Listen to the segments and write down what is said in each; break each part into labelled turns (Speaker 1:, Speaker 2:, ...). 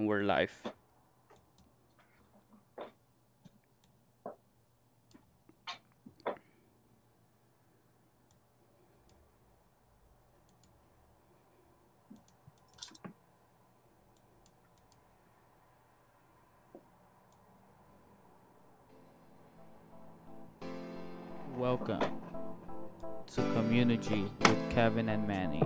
Speaker 1: and we're live. Welcome to Community with Kevin and Manny.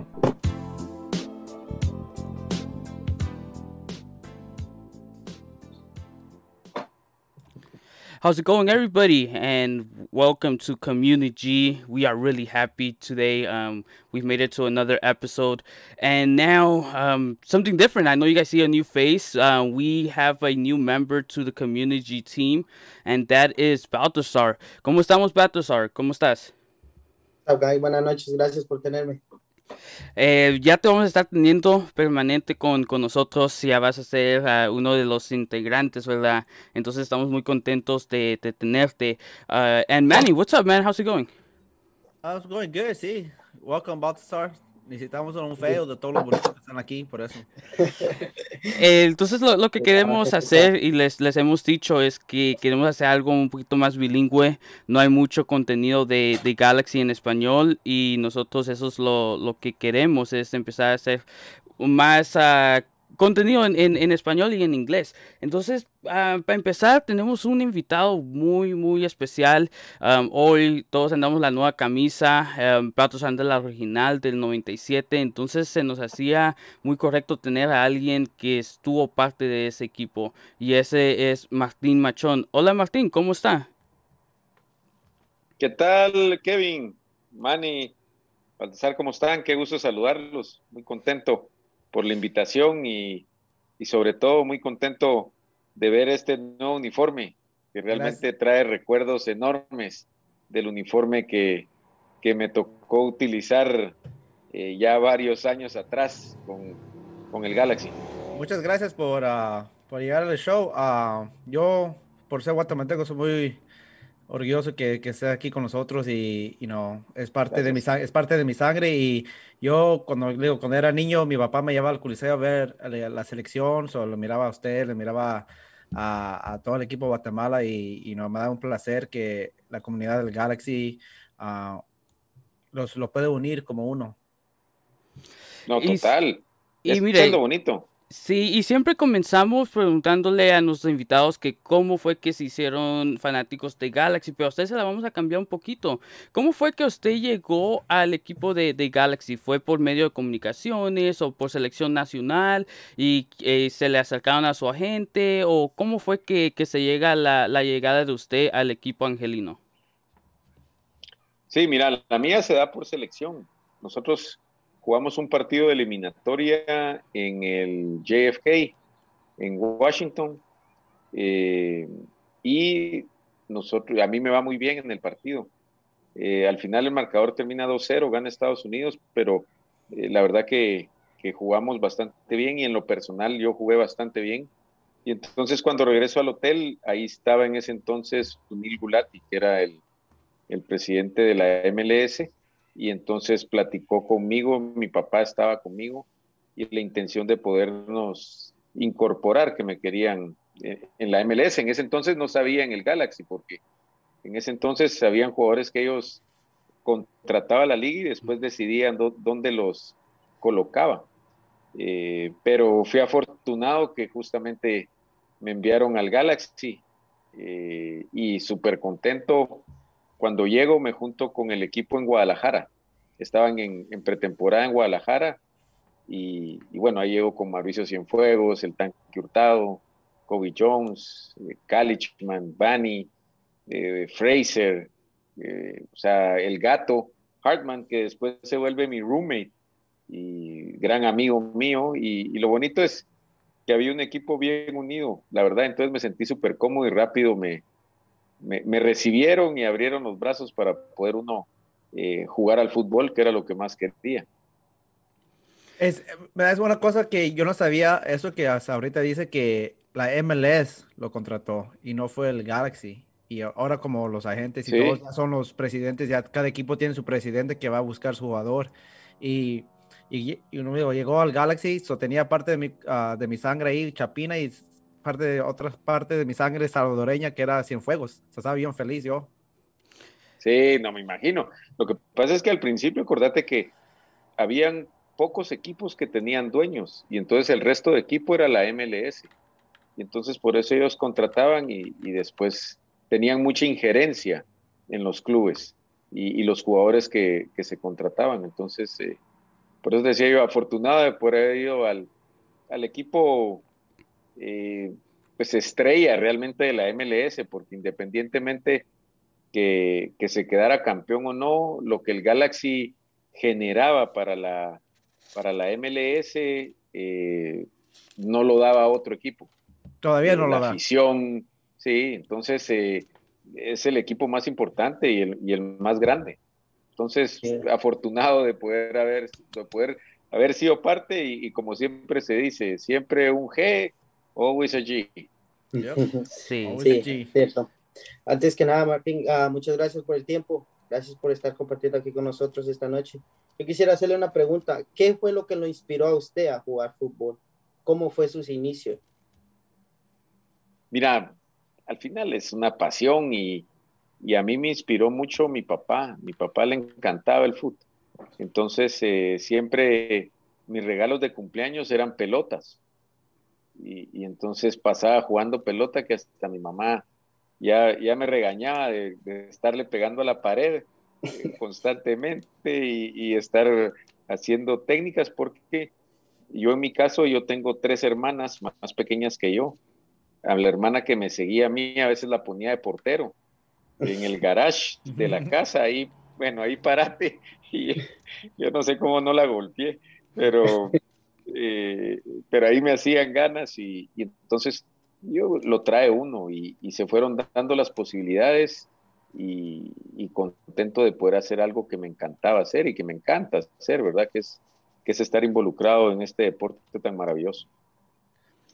Speaker 1: How's it going, everybody? And welcome to Community G. We are really happy today. Um, we've made it to another episode, and now um, something different. I know you guys see a new face. Uh, we have a new member to the Community G team, and that is Baltasar. ¿Cómo estamos, Baltasar? ¿Cómo estás?
Speaker 2: Okay, buenas noches. Gracias por tenerme.
Speaker 1: Eh, ya te vamos a estar teniendo permanente con, nosotros, ya vas a ser ah, uno de los integrantes, ¿verdad? Entonces estamos muy contentos de, tenerte. Uh, and Manny, what's up, man? How's it going?
Speaker 3: How's going? Good, see. Welcome, Baltasar. Necesitamos un feo de todos los bonitos que están aquí, por eso.
Speaker 1: Entonces, lo, que queremos hacer y les, les hemos dicho es que queremos hacer algo un poquito más bilingüe. No hay mucho contenido de, Galaxy en español y nosotros eso es lo, lo que queremos, es empezar a hacer más... Uh, contenido en, español y en inglés. Entonces, ah, para empezar, tenemos un invitado muy, muy especial. hoy todos andamos la nueva camisa, um, Patos la original del 97, entonces se nos hacía muy correcto tener a alguien que estuvo parte de ese equipo y ese es Martín Machón. Hola Martín, ¿cómo está?
Speaker 4: ¿Qué tal, Kevin? Manny, ¿cómo están? Qué gusto saludarlos, muy contento por la invitación y, sobre todo muy contento de ver este nuevo uniforme que realmente trae recuerdos enormes del uniforme que, me tocó utilizar eh, ya varios años atrás con, el Galaxy.
Speaker 3: Muchas gracias por, ah, llegar al show. Ah, yo, por ser guatemalteco, soy muy orgulloso que, que esté aquí con nosotros y, y es, parte de mi, es parte de mi sangre y yo cuando, cuando era niño mi papá me llevaba al coliseo a ver la, selección, solo lo miraba a usted, le miraba a, todo el equipo de Guatemala y, no, me da un placer que la comunidad del Galaxy ah, los, los puede unir como uno.
Speaker 4: No, total. Y, es, bonito.
Speaker 1: Sí, y siempre comenzamos preguntándole a nuestros invitados que cómo fue que se hicieron fanáticos de Galaxy, pero a usted se la vamos a cambiar un poquito. ¿Cómo fue que usted llegó al equipo de, Galaxy? ¿Fue por medio de comunicaciones o por selección nacional y eh, se le acercaron a su agente? ¿O cómo fue que, se llega la, la llegada de usted al equipo angelino?
Speaker 4: Sí, mira, la mía se da por selección. Nosotros jugamos un partido de eliminatoria en el JFK, en Washington, eh, y nosotros, a mí me va muy bien en el partido. Eh, al final el marcador termina 2-0, gana Estados Unidos, pero eh, la verdad que, jugamos bastante bien y en lo personal yo jugué bastante bien. Y entonces cuando regreso al hotel, ahí estaba en ese entonces Sunil Gulati, que era el, el presidente de la MLS, y entonces platicó conmigo, mi papá estaba conmigo y la intención de podernos incorporar que me querían eh, en la MLS. En ese entonces no sabía en el Galaxy porque en ese entonces sabían jugadores que ellos contrataba la liga y después decidían dónde los colocaba. Eh, pero fui afortunado que justamente me enviaron al Galaxy eh, y súper contento cuando llego me junto con el equipo en Guadalajara. Estaban en, pretemporada en Guadalajara y, bueno, ahí llego con Mauricio Cienfuegos, el Tanque Hurtado, Kobe Jones, eh, Kalichman, Bani, eh, Fraser, eh, o sea, el gato, Hartman, que después se vuelve mi roommate y gran amigo mío. Y, y lo bonito es que había un equipo bien unido, la verdad, entonces me sentí súper cómodo y rápido me, me, recibieron y abrieron los brazos para poder uno eh, jugar al fútbol, que era lo que más quería.
Speaker 3: Es, es una cosa que yo no sabía, eso que hasta ahorita dice que la MLS lo contrató y no fue el Galaxy. Y ahora como los agentes y todos ya son los presidentes, ya cada equipo tiene su presidente que va a buscar su jugador. Y, y, uno llegó al Galaxy, so tenía parte de mi, ah, de mi sangre ahí, Chapina, y parte de, otra parte de mi sangre salvadoreña que era Cienfuegos. O sea, estaba bien feliz yo.
Speaker 4: Sí, no me imagino. Lo que pasa es que al principio, acordate que habían pocos equipos que tenían dueños y entonces el resto de equipo era la MLS. Y entonces por eso ellos contrataban y, después tenían mucha injerencia en los clubes y, los jugadores que, que, se contrataban. Entonces, eh, por eso decía yo, afortunado de poder haber ido al, al equipo eh, pues estrella realmente de la MLS, porque independientemente que, se quedara campeón o no, lo que el Galaxy generaba para la, para la MLS eh, no lo daba a otro equipo. Todavía no la lo da. sí, entonces eh, es el equipo más importante y el, y el más grande. Entonces, afortunado de poder haber, de poder haber sido parte y, y como siempre se dice, siempre un G, Always a G. Sí,
Speaker 2: Cierto. Antes que nada, Martín, ah, muchas gracias por el tiempo. Gracias por estar compartiendo aquí con nosotros esta noche. Yo quisiera hacerle una pregunta. ¿Qué fue lo que lo inspiró a usted a jugar fútbol? ¿Cómo fue sus inicios?
Speaker 4: Mira, al final es una pasión y, a mí me inspiró mucho mi papá. Mi papá le encantaba el fútbol. Entonces, eh, siempre mis regalos de cumpleaños eran pelotas y, entonces pasaba jugando pelota que hasta mi mamá ya, ya me regañaba de, estarle pegando a la pared eh, constantemente y, estar haciendo técnicas porque yo en mi caso yo tengo tres hermanas más pequeñas que yo. la hermana que me seguía a mí a veces la ponía de portero en el garage de la casa ahí, bueno, ahí parate y yo no sé cómo no la golpeé, pero eh, pero ahí me hacían ganas y, entonces yo lo trae uno y, se fueron dando las posibilidades y, contento de poder hacer algo que me encantaba hacer y que me encanta hacer, ¿verdad? Que es, que es estar involucrado en este deporte tan maravilloso.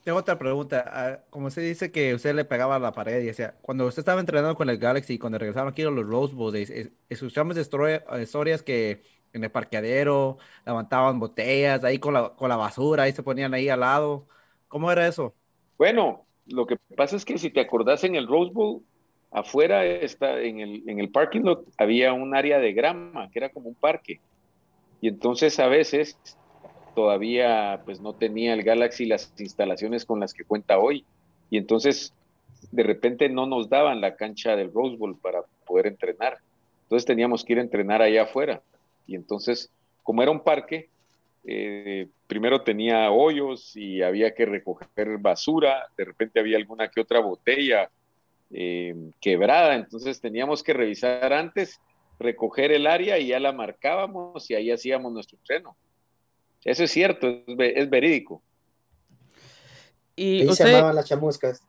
Speaker 3: Tengo otra pregunta. Ah, como se dice que usted le pegaba a la pared y decía, cuando usted estaba entrenando con el Galaxy y cuando regresaron aquí a los Rose sus escuchamos historias que en el parqueadero, levantaban botellas ahí con la, con la basura, ahí se ponían ahí al lado. ¿Cómo era eso?
Speaker 4: Bueno, lo que pasa es que si te acordás en el Rose Bowl, afuera está, en, el, en el parking lot había un área de grama, que era como un parque. Y entonces a veces todavía pues no tenía el Galaxy las instalaciones con las que cuenta hoy. Y entonces de repente no nos daban la cancha del Rose Bowl para poder entrenar. Entonces teníamos que ir a entrenar allá afuera. Y entonces, como era un parque, eh, primero tenía hoyos y había que recoger basura, de repente había alguna que otra botella eh, quebrada, entonces teníamos que revisar antes, recoger el área y ya la marcábamos y ahí hacíamos nuestro entreno. Eso es cierto, es, verídico. Y se llamaban las chamuscas.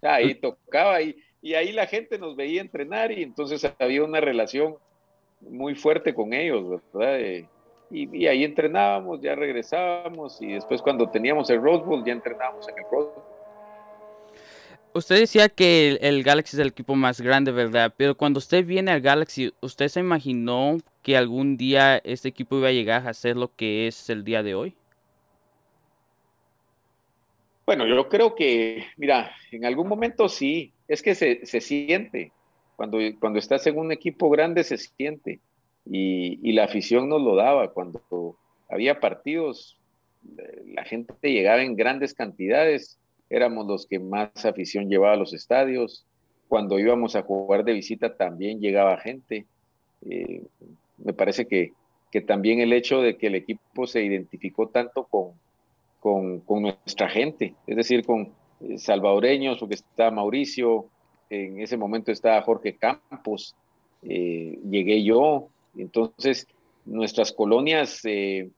Speaker 4: Ahí tocaba y, y ahí la gente nos veía entrenar y entonces había una relación muy fuerte con ellos, ¿verdad? Eh, y, ahí entrenábamos, ya regresábamos y después cuando teníamos el Rose Bowl ya entrenábamos en el Rose
Speaker 1: Usted decía que el, Galaxy es el equipo más grande, ¿verdad? Pero cuando usted viene al Galaxy, ¿usted se imaginó que algún día este equipo iba a llegar a ser lo que es el día de hoy?
Speaker 4: Bueno, yo creo que, mira, en algún momento sí, es que se, se siente, cuando, cuando estás en un equipo grande se siente y, la afición nos lo daba. Cuando había partidos, eh, la gente llegaba en grandes cantidades, éramos los que más afición llevaba a los estadios. Cuando íbamos a jugar de visita también llegaba gente. Eh, me parece que, que también el hecho de que el equipo se identificó tanto con, con, nuestra gente, es decir, con eh, salvadoreños, porque está Mauricio, en ese momento estaba Jorge Campos, eh, llegué yo, entonces nuestras colonias eh,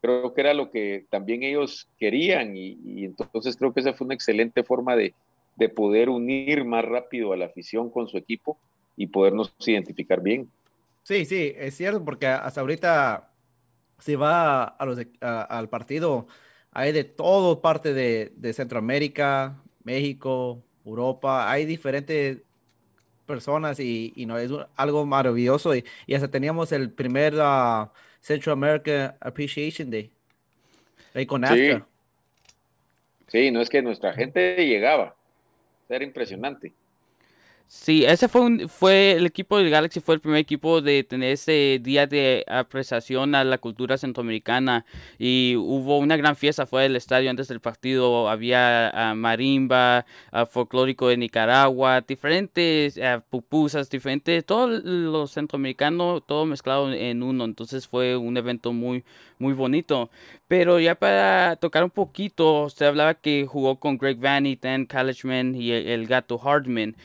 Speaker 4: creo que era lo que también ellos querían y, entonces creo que esa fue una excelente forma de, poder unir más rápido a la afición con su equipo y podernos identificar bien.
Speaker 3: Sí, sí, es cierto, porque hasta ahorita se va a los, al partido, hay de todo parte de Centroamérica, México, Europa, hay diferentes personas y, no es algo maravilloso y, hasta teníamos el primer ah, Central American Appreciation Day con sí.
Speaker 4: sí. no es que nuestra gente llegaba, era impresionante.
Speaker 1: Sí, ese fue un, fue el equipo del Galaxy, fue el primer equipo de tener ese día de apreciación a la cultura centroamericana y hubo una gran fiesta fue el estadio antes del partido, había ah, marimba, ah, folclórico de Nicaragua, diferentes ah, pupusas, diferentes, todos los centroamericanos, todo mezclado en uno, entonces fue un evento muy, muy bonito. Pero ya para tocar un poquito, usted hablaba que jugó con Greg Van Dan Collegeman y el, el gato Hardman.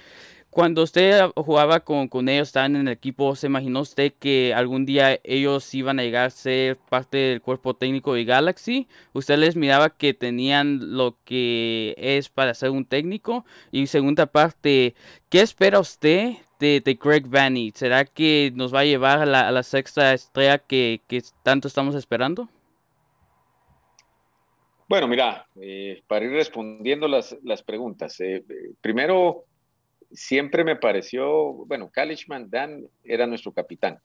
Speaker 1: Cuando usted jugaba con, ellos, estaban en el equipo, ¿se imaginó usted que algún día ellos iban a llegar a ser parte del cuerpo técnico de Galaxy? ¿Usted les miraba que tenían lo que es para ser un técnico? Y segunda parte, ¿qué espera usted de, de Greg Vanny? ¿Será que nos va a llevar a la, sexta estrella que, tanto estamos esperando?
Speaker 4: Bueno, mira, eh, para ir respondiendo las, las preguntas. Eh, eh, primero, siempre me pareció, bueno, Kalishman Dan era nuestro capitán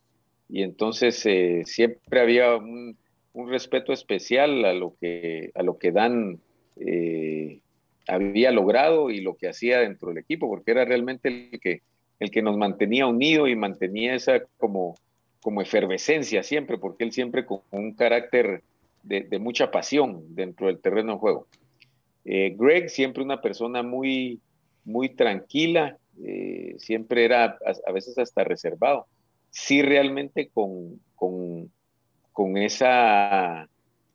Speaker 4: y entonces eh, siempre había un, respeto especial a lo que, a lo que Dan eh, había logrado y lo que hacía dentro del equipo, porque era realmente el que, el que nos mantenía unidos y mantenía esa como, como efervescencia siempre, porque él siempre con un carácter de, mucha pasión dentro del terreno de juego. Eh, Greg siempre una persona muy muy tranquila, eh, siempre era a, veces hasta reservado. Sí, realmente con, esa,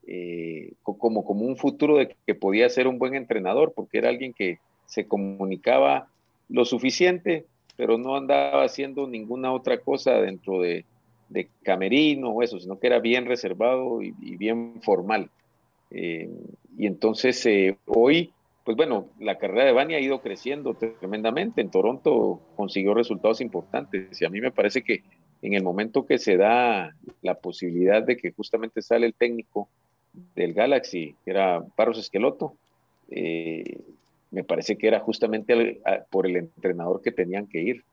Speaker 4: eh, como, como un futuro de que podía ser un buen entrenador, porque era alguien que se comunicaba lo suficiente, pero no andaba haciendo ninguna otra cosa dentro de, camerino o eso, sino que era bien reservado y, bien formal. Eh, y entonces hoy pues bueno, la carrera de Bani ha ido creciendo tremendamente. En Toronto consiguió resultados importantes y a mí me parece que en el momento que se da la posibilidad de que justamente sale el técnico del Galaxy, que era Paros Esqueloto, eh, me parece que era justamente por el entrenador que tenían que ir.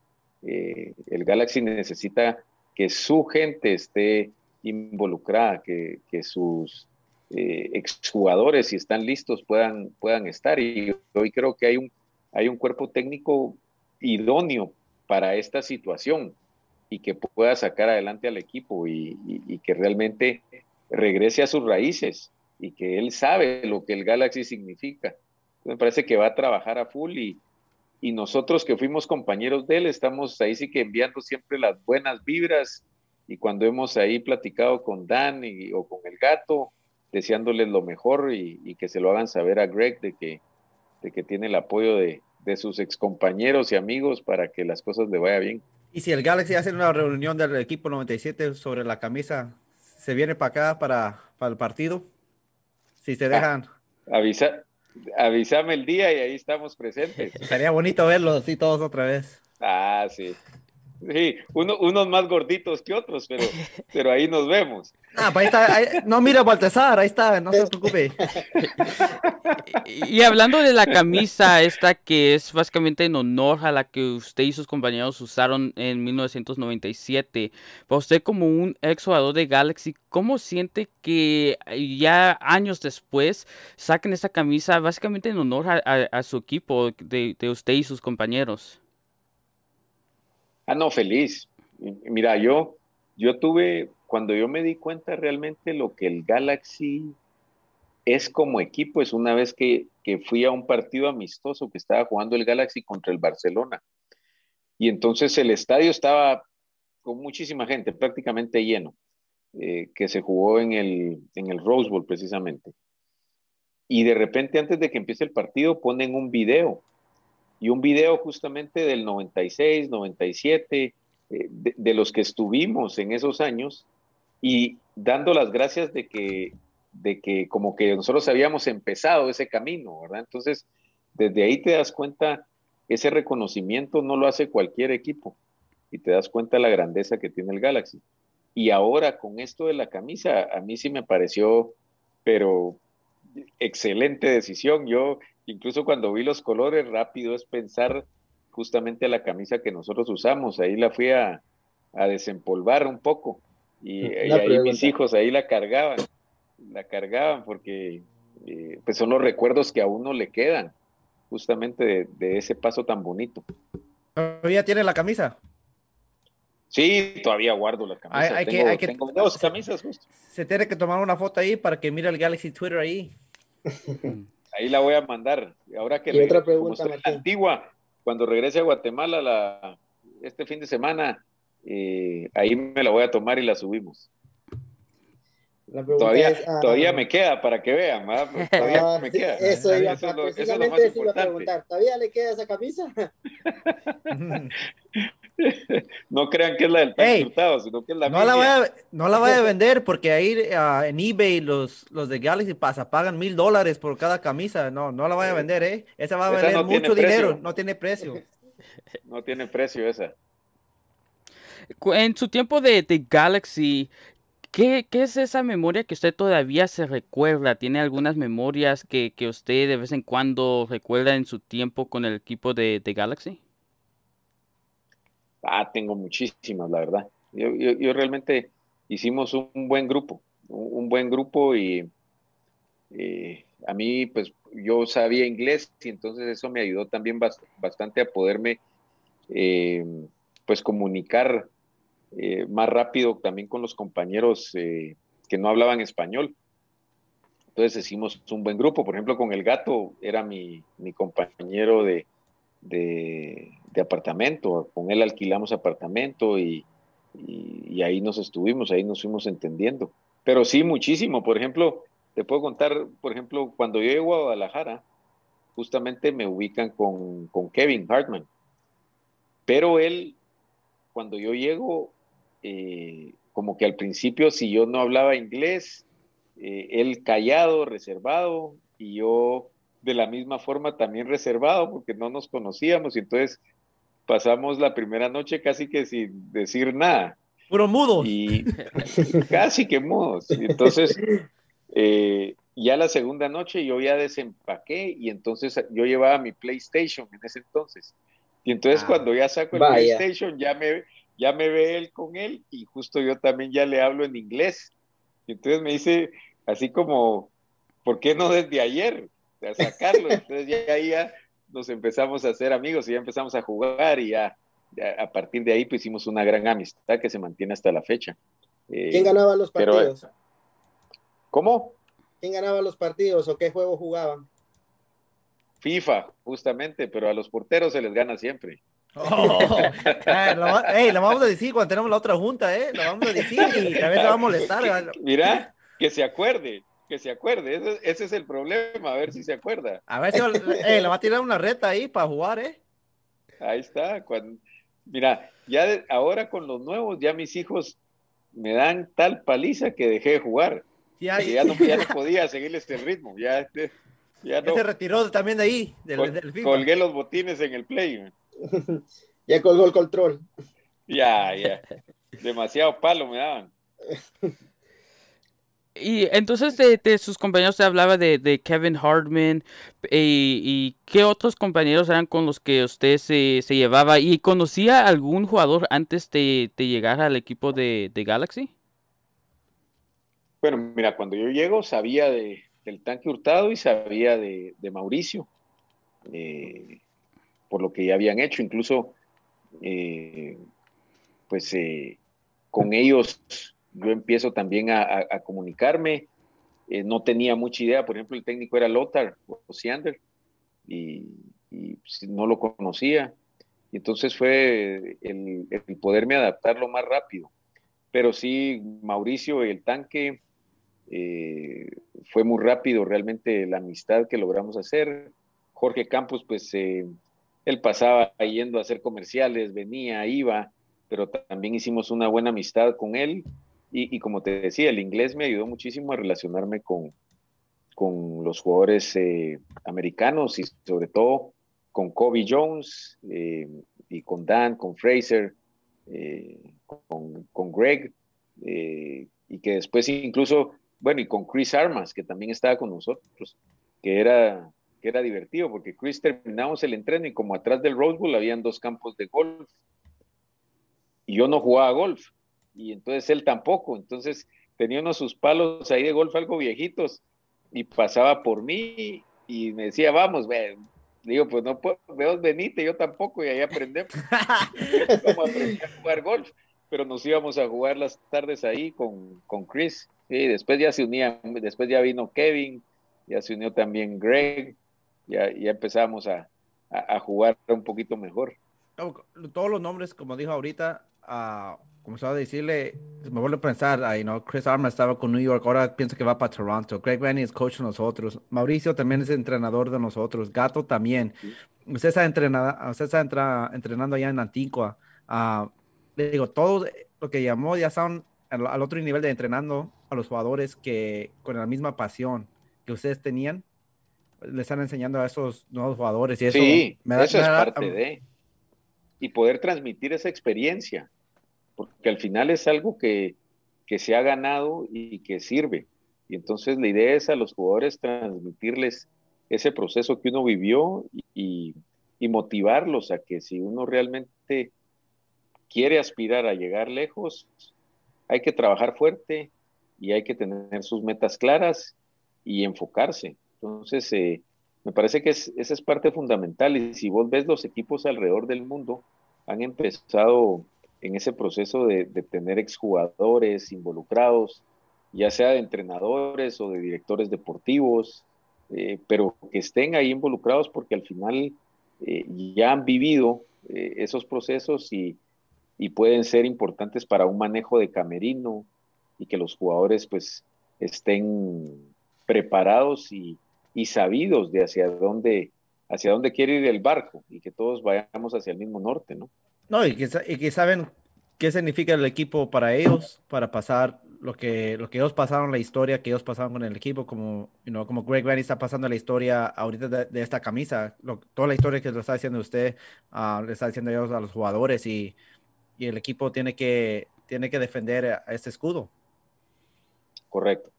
Speaker 4: Eh, el Galaxy necesita que su gente esté involucrada, que sus eh, exjugadores, si están listos, puedan, puedan estar. Y hoy creo que hay un, hay un cuerpo técnico idóneo para esta situación y que pueda sacar adelante al equipo y, que realmente regrese a sus raíces y que él sabe lo que el Galaxy significa. Me parece que va a trabajar a full y, y nosotros que fuimos compañeros de él estamos ahí sí que enviando siempre las buenas vibras y cuando hemos ahí platicado con Dan o con el gato, deseándoles lo mejor y, que se lo hagan saber a Greg de que, tiene el apoyo de, sus excompañeros y amigos para que las cosas le vayan bien.
Speaker 3: Y si el Galaxy hace una reunión del equipo 97 sobre la camisa, ¿se viene para acá, para, el partido? Si se ah, dejan...
Speaker 4: Avisame avisa, avísame el día y ahí estamos presentes. Estaría
Speaker 3: bonito verlos así todos otra vez.
Speaker 4: Ah, sí. Sí, uno, unos más gorditos que otros, pero, pero ahí nos vemos.
Speaker 3: Ah, pues ahí está, no, mira, Baltasar, ahí está, no se preocupe.
Speaker 1: Y, hablando de la camisa esta que es básicamente en honor a la que usted y sus compañeros usaron en 1997, para usted como un ex jugador de Galaxy, ¿cómo siente que ya años después saquen esta camisa básicamente en honor a, su equipo de usted y sus compañeros?
Speaker 4: Ah, no, feliz. Mira, yo, yo tuve, cuando yo me di cuenta realmente lo que el Galaxy es como equipo, es una vez que, fui a un partido amistoso que estaba jugando el Galaxy contra el Barcelona. Y entonces el estadio estaba con muchísima gente, prácticamente lleno, eh, que se jugó en el, en el Rose Bowl precisamente. Y de repente antes de que empiece el partido ponen un video y un video justamente del 96, 97, eh, de, los que estuvimos en esos años y dando las gracias de que, de que como que nosotros habíamos empezado ese camino, ¿verdad? Entonces, desde ahí te das cuenta, ese reconocimiento no lo hace cualquier equipo y te das cuenta la grandeza que tiene el Galaxy. Y ahora con esto de la camisa, a mí sí me pareció, pero excelente decisión. Yo Incluso cuando vi los colores, rápido es pensar justamente a la camisa que nosotros usamos. Ahí la fui a, a desempolvar un poco. Y, ahí mis hijos ahí la cargaban, la cargaban porque eh, pues son los recuerdos que a uno le quedan justamente de, ese paso tan bonito.
Speaker 3: ¿Todavía tiene la camisa?
Speaker 4: Sí, todavía guardo la camisa.
Speaker 3: dos camisas justo. Se tiene que tomar una foto ahí para que mire el Galaxy Twitter ahí.
Speaker 4: ahí la voy a mandar. Ahora que y pregunta, la antigua, cuando regrese a Guatemala la, este fin de semana, eh, ahí me la voy a tomar y la subimos
Speaker 3: todavía, ah, todavía me
Speaker 4: queda para que vean, Todavía ah, me queda. Eso, es lo, más importante.
Speaker 2: A preguntar, ¿Todavía le queda esa camisa?
Speaker 4: no crean que es la del resultado, sino que es la no La voy a, no la vaya a vender porque
Speaker 3: ahí ah, en eBay los, los de Galaxy Pasa pagan mil dólares por cada camisa. No, no la
Speaker 4: vaya a vender,
Speaker 1: ¿eh? Esa va a valer mucho dinero,
Speaker 4: no tiene precio. no tiene precio esa.
Speaker 1: En su tiempo de, de Galaxy, ¿Qué, es esa memoria que usted todavía se recuerda? ¿Tiene algunas memorias que, usted de vez en cuando recuerda en su tiempo con el equipo de, Galaxy?
Speaker 4: Ah, tengo muchísimas, la verdad. Yo, realmente hicimos un buen grupo, un, buen grupo y eh, a mí, pues yo sabía inglés y entonces eso me ayudó también bastante a poderme, eh, pues, comunicar eh, más rápido también con los compañeros eh, que no hablaban español. Entonces hicimos un buen grupo, por ejemplo, con el gato, era mi, mi compañero de, de, apartamento, con él alquilamos apartamento y, y, ahí nos estuvimos, ahí nos fuimos entendiendo. Pero sí, muchísimo, por ejemplo, te puedo contar, por ejemplo, cuando yo llego a Guadalajara, justamente me ubican con, con, Kevin Hartman. Pero él, cuando yo llego, eh, como que al principio si yo no hablaba inglés, eh, él callado, reservado, y yo de la misma forma también reservado porque no nos conocíamos y entonces pasamos la primera noche casi que sin decir nada. Pero mudos! Y casi que mudos. entonces, eh, ya la segunda noche yo ya desempaqué y entonces yo llevaba mi PlayStation en ese entonces. Y entonces ah, cuando ya saco el PlayStation ya me, ya me ve él con él y justo yo también ya le hablo en inglés. Y entonces me dice así como, ¿por qué no desde ayer? A sacarlo. Entonces ya, ya nos empezamos a hacer amigos y ya empezamos a jugar y ya, a partir de ahí pues hicimos una gran amistad que se mantiene hasta la fecha. Eh, ¿Quién ganaba los eh, partidos? ¿Cómo?
Speaker 2: ¿Quién ganaba los partidos o qué juego jugaban?
Speaker 4: FIFA, justamente, pero a los porteros se les gana siempre. Oh.
Speaker 3: Ah, lo, vamos a decir cuando tenemos la otra junta, ¿eh? Lo vamos a decir y también se va a molestar.
Speaker 4: Mira, que se acuerde, que se acuerde. Ese, es el problema, a ver si se acuerda. A
Speaker 3: ver si eh, le va a tirar una reta ahí para jugar, ¿eh?
Speaker 4: Ahí está. Cuando, mira, ya ahora con los nuevos, ya mis hijos me dan tal paliza que dejé de jugar. Ya, ya, no, ya no, podía seguir este ritmo. Ya, ya se retiró
Speaker 3: también de ahí,
Speaker 4: Colgué los botines en el play.
Speaker 3: ya colgó el control.
Speaker 4: Ya, ya. Demasiado palo me daban.
Speaker 1: Y entonces de, sus compañeros te hablaba de, Kevin Hartman eh, y, qué otros compañeros eran con los que usted se, llevaba y conocía algún jugador antes de, llegar al equipo de, Galaxy.
Speaker 4: Bueno, mira, cuando yo llego sabía de del tanque Hurtado y sabía de, Mauricio. Eh, por lo que ya habían hecho, incluso eh, pues eh, con ellos yo empiezo también a, comunicarme, eh, no tenía mucha idea, por ejemplo el técnico era Lothar o y, y pues, no lo conocía, y entonces fue el, poderme adaptar lo más rápido, pero sí Mauricio y el tanque... fue muy rápido realmente la amistad que logramos hacer. Jorge Campos, pues él pasaba yendo a hacer comerciales, venía, iba, pero también hicimos una buena amistad con él. Y, como te decía, el inglés me ayudó muchísimo a relacionarme con, con los jugadores eh, americanos y sobre todo con Kobe Jones eh, y con Dan, con Fraser, eh, con, con, Greg, y que después incluso, bueno, y con Chris Armas, que también estaba con nosotros, que era era divertido porque Chris terminamos el entreno y como atrás del Rose Bowl habían dos campos de golf y yo no jugaba golf y entonces él tampoco, entonces tenía unos sus palos ahí de golf algo viejitos y pasaba por mí y me decía, vamos, ve. digo, pues no puedo, veos, venite, yo tampoco, y ahí aprendemos. cómo aprendí a jugar golf, pero nos íbamos a jugar las tardes ahí con, Chris. y después ya se unía, después ya vino Kevin, ya se unió también Greg, ya, empezamos a, jugar un poquito mejor.
Speaker 3: Todos los nombres, como dijo ahorita, uh, ah, comenzaba a decirle, me vuelvo a pensar, ahí, ¿no? Chris armstrong, estaba con New York, ahora pienso que va para Toronto. Greg Benny es coach de nosotros. Mauricio también es entrenador de nosotros. Gato también. Usted está, entrenada, entrenando allá en Antigua. Ah, le digo, todo lo que llamó ya son al otro nivel de entrenando a los jugadores que con la misma pasión que ustedes tenían le están enseñando a esos nuevos jugadores. Y eso me da, es parte de.
Speaker 4: Y poder transmitir esa experiencia, porque al final es algo que, se ha ganado y que sirve. Y entonces la idea es a los jugadores transmitirles ese proceso que uno vivió y, motivarlos a que si uno realmente quiere aspirar a llegar lejos, hay que trabajar fuerte y hay que tener sus metas claras y enfocarse. Entonces, eh, me parece que esa es parte fundamental y si vos ves los equipos alrededor del mundo, han empezado en ese proceso de, tener exjugadores involucrados, ya sea de entrenadores o de directores deportivos, eh, pero que estén ahí involucrados porque al final eh, ya han vivido esos procesos y, y, pueden ser importantes para un manejo de camerino y que los jugadores pues estén preparados y, y sabidos de hacia dónde, hacia dónde quiere ir el barco y que todos vayamos hacia el mismo norte, ¿no? No, y que,
Speaker 3: saben qué significa el equipo para ellos, para pasar lo que, lo que ellos pasaron, la historia que ellos pasaron con el equipo, como, como Greg Vanny está pasando la historia ahorita de, esta camisa, toda la historia que lo está diciendo usted, ah, le está diciendo ellos a los jugadores y, el equipo tiene que, tiene que defender a este escudo.
Speaker 4: Correcto,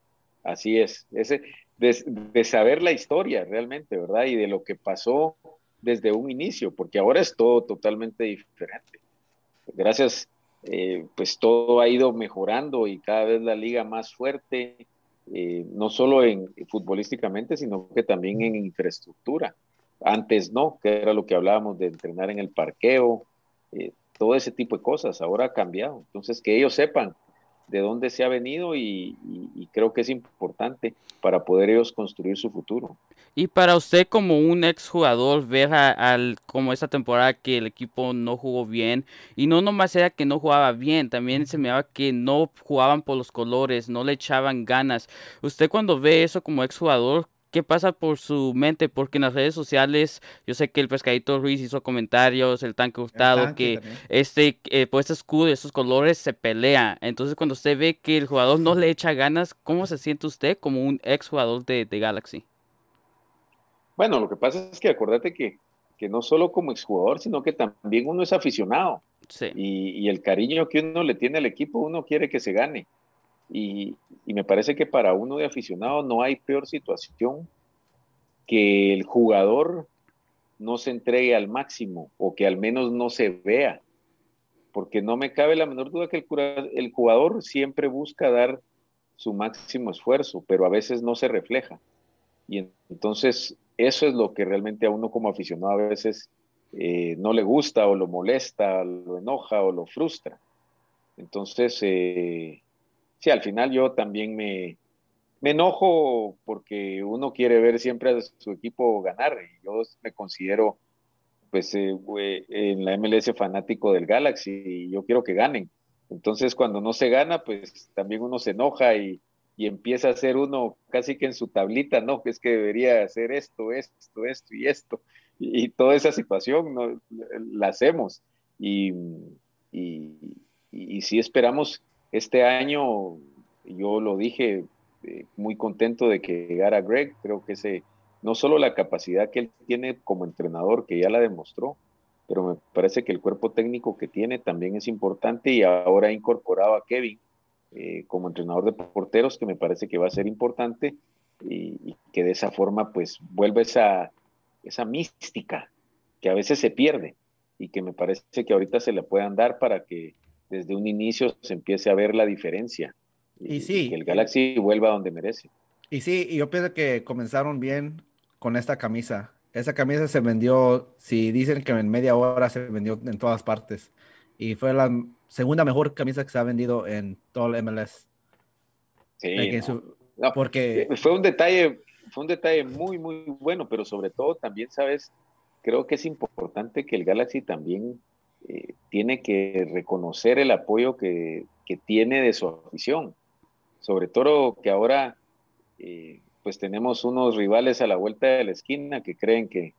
Speaker 4: así es. Ese, de, saber la historia realmente, ¿verdad? Y de lo que pasó desde un inicio, porque ahora es todo totalmente diferente. Gracias, eh, pues todo ha ido mejorando y cada vez la liga más fuerte, eh, no solo en futbolísticamente, sino que también en infraestructura. Antes no, que era lo que hablábamos de entrenar en el parqueo, eh, todo ese tipo de cosas, ahora ha cambiado. Entonces, que ellos sepan de dónde se ha venido y, creo que es importante para poder ellos construir su futuro.
Speaker 1: Y para usted como un exjugador, ver a, al, como esta temporada que el equipo no jugó bien, y no nomás era que no jugaba bien, también se me daba que no jugaban por los colores, no le echaban ganas. Usted cuando ve eso como ex exjugador, qué pasa por su mente, porque en las redes sociales yo sé que el pescadito Ruiz hizo comentarios, el tanque gustado que este eh, por este escudo y estos colores se pelea. Entonces cuando usted ve que el jugador no le echa ganas, ¿cómo se siente usted como un ex jugador de, Galaxy?
Speaker 4: Bueno, lo que pasa es que acuérdate que, no solo como exjugador, sino que también uno es aficionado. Y, y, el cariño que uno le tiene al equipo, uno quiere que se gane. Y, me parece que para uno de aficionado no hay peor situación que el jugador no se entregue al máximo o que al menos no se vea. Porque no me cabe la menor duda que el, jugador siempre busca dar su máximo esfuerzo, pero a veces no se refleja. Y entonces eso es lo que realmente a uno como aficionado a veces eh, no le gusta o lo molesta, lo enoja o lo frustra. Entonces, eh, sí, al final yo también me, enojo porque uno quiere ver siempre a su equipo ganar. Y yo me considero, pues, eh, en la MLS fanático del Galaxy y yo quiero que ganen. Entonces, cuando no se gana, pues también uno se enoja y, empieza a ser uno casi que en su tablita, ¿no? Que es que debería hacer esto, esto, esto y esto. Y, toda esa situación ¿no? la hacemos. Y, y, y sí esperamos este año, yo lo dije, eh, muy contento de que llegara Greg, creo que ese, no solo la capacidad que él tiene como entrenador, que ya la demostró, pero me parece que el cuerpo técnico que tiene también es importante y ahora ha incorporado a Kevin eh, como entrenador de porteros, que me parece que va a ser importante y, que de esa forma pues vuelve esa, esa mística que a veces se pierde y que me parece que ahorita se le puedan dar para que desde un inicio se empiece a ver la diferencia. Y, sí. Que el Galaxy vuelva donde merece.
Speaker 3: Y sí, yo pienso que comenzaron bien con esta camisa. Esa camisa se vendió, si dicen que en media hora se vendió en todas partes. Y fue la segunda mejor camisa que se ha vendido en todo el MLS.
Speaker 4: Sí. porque eh, fue un detalle, fue un detalle muy, muy bueno, pero sobre todo también, sabes, creo que es importante que el Galaxy también eh, tiene que reconocer el apoyo que, tiene de su afición. Sobre todo que ahora eh, pues tenemos unos rivales a la vuelta de la esquina que creen que,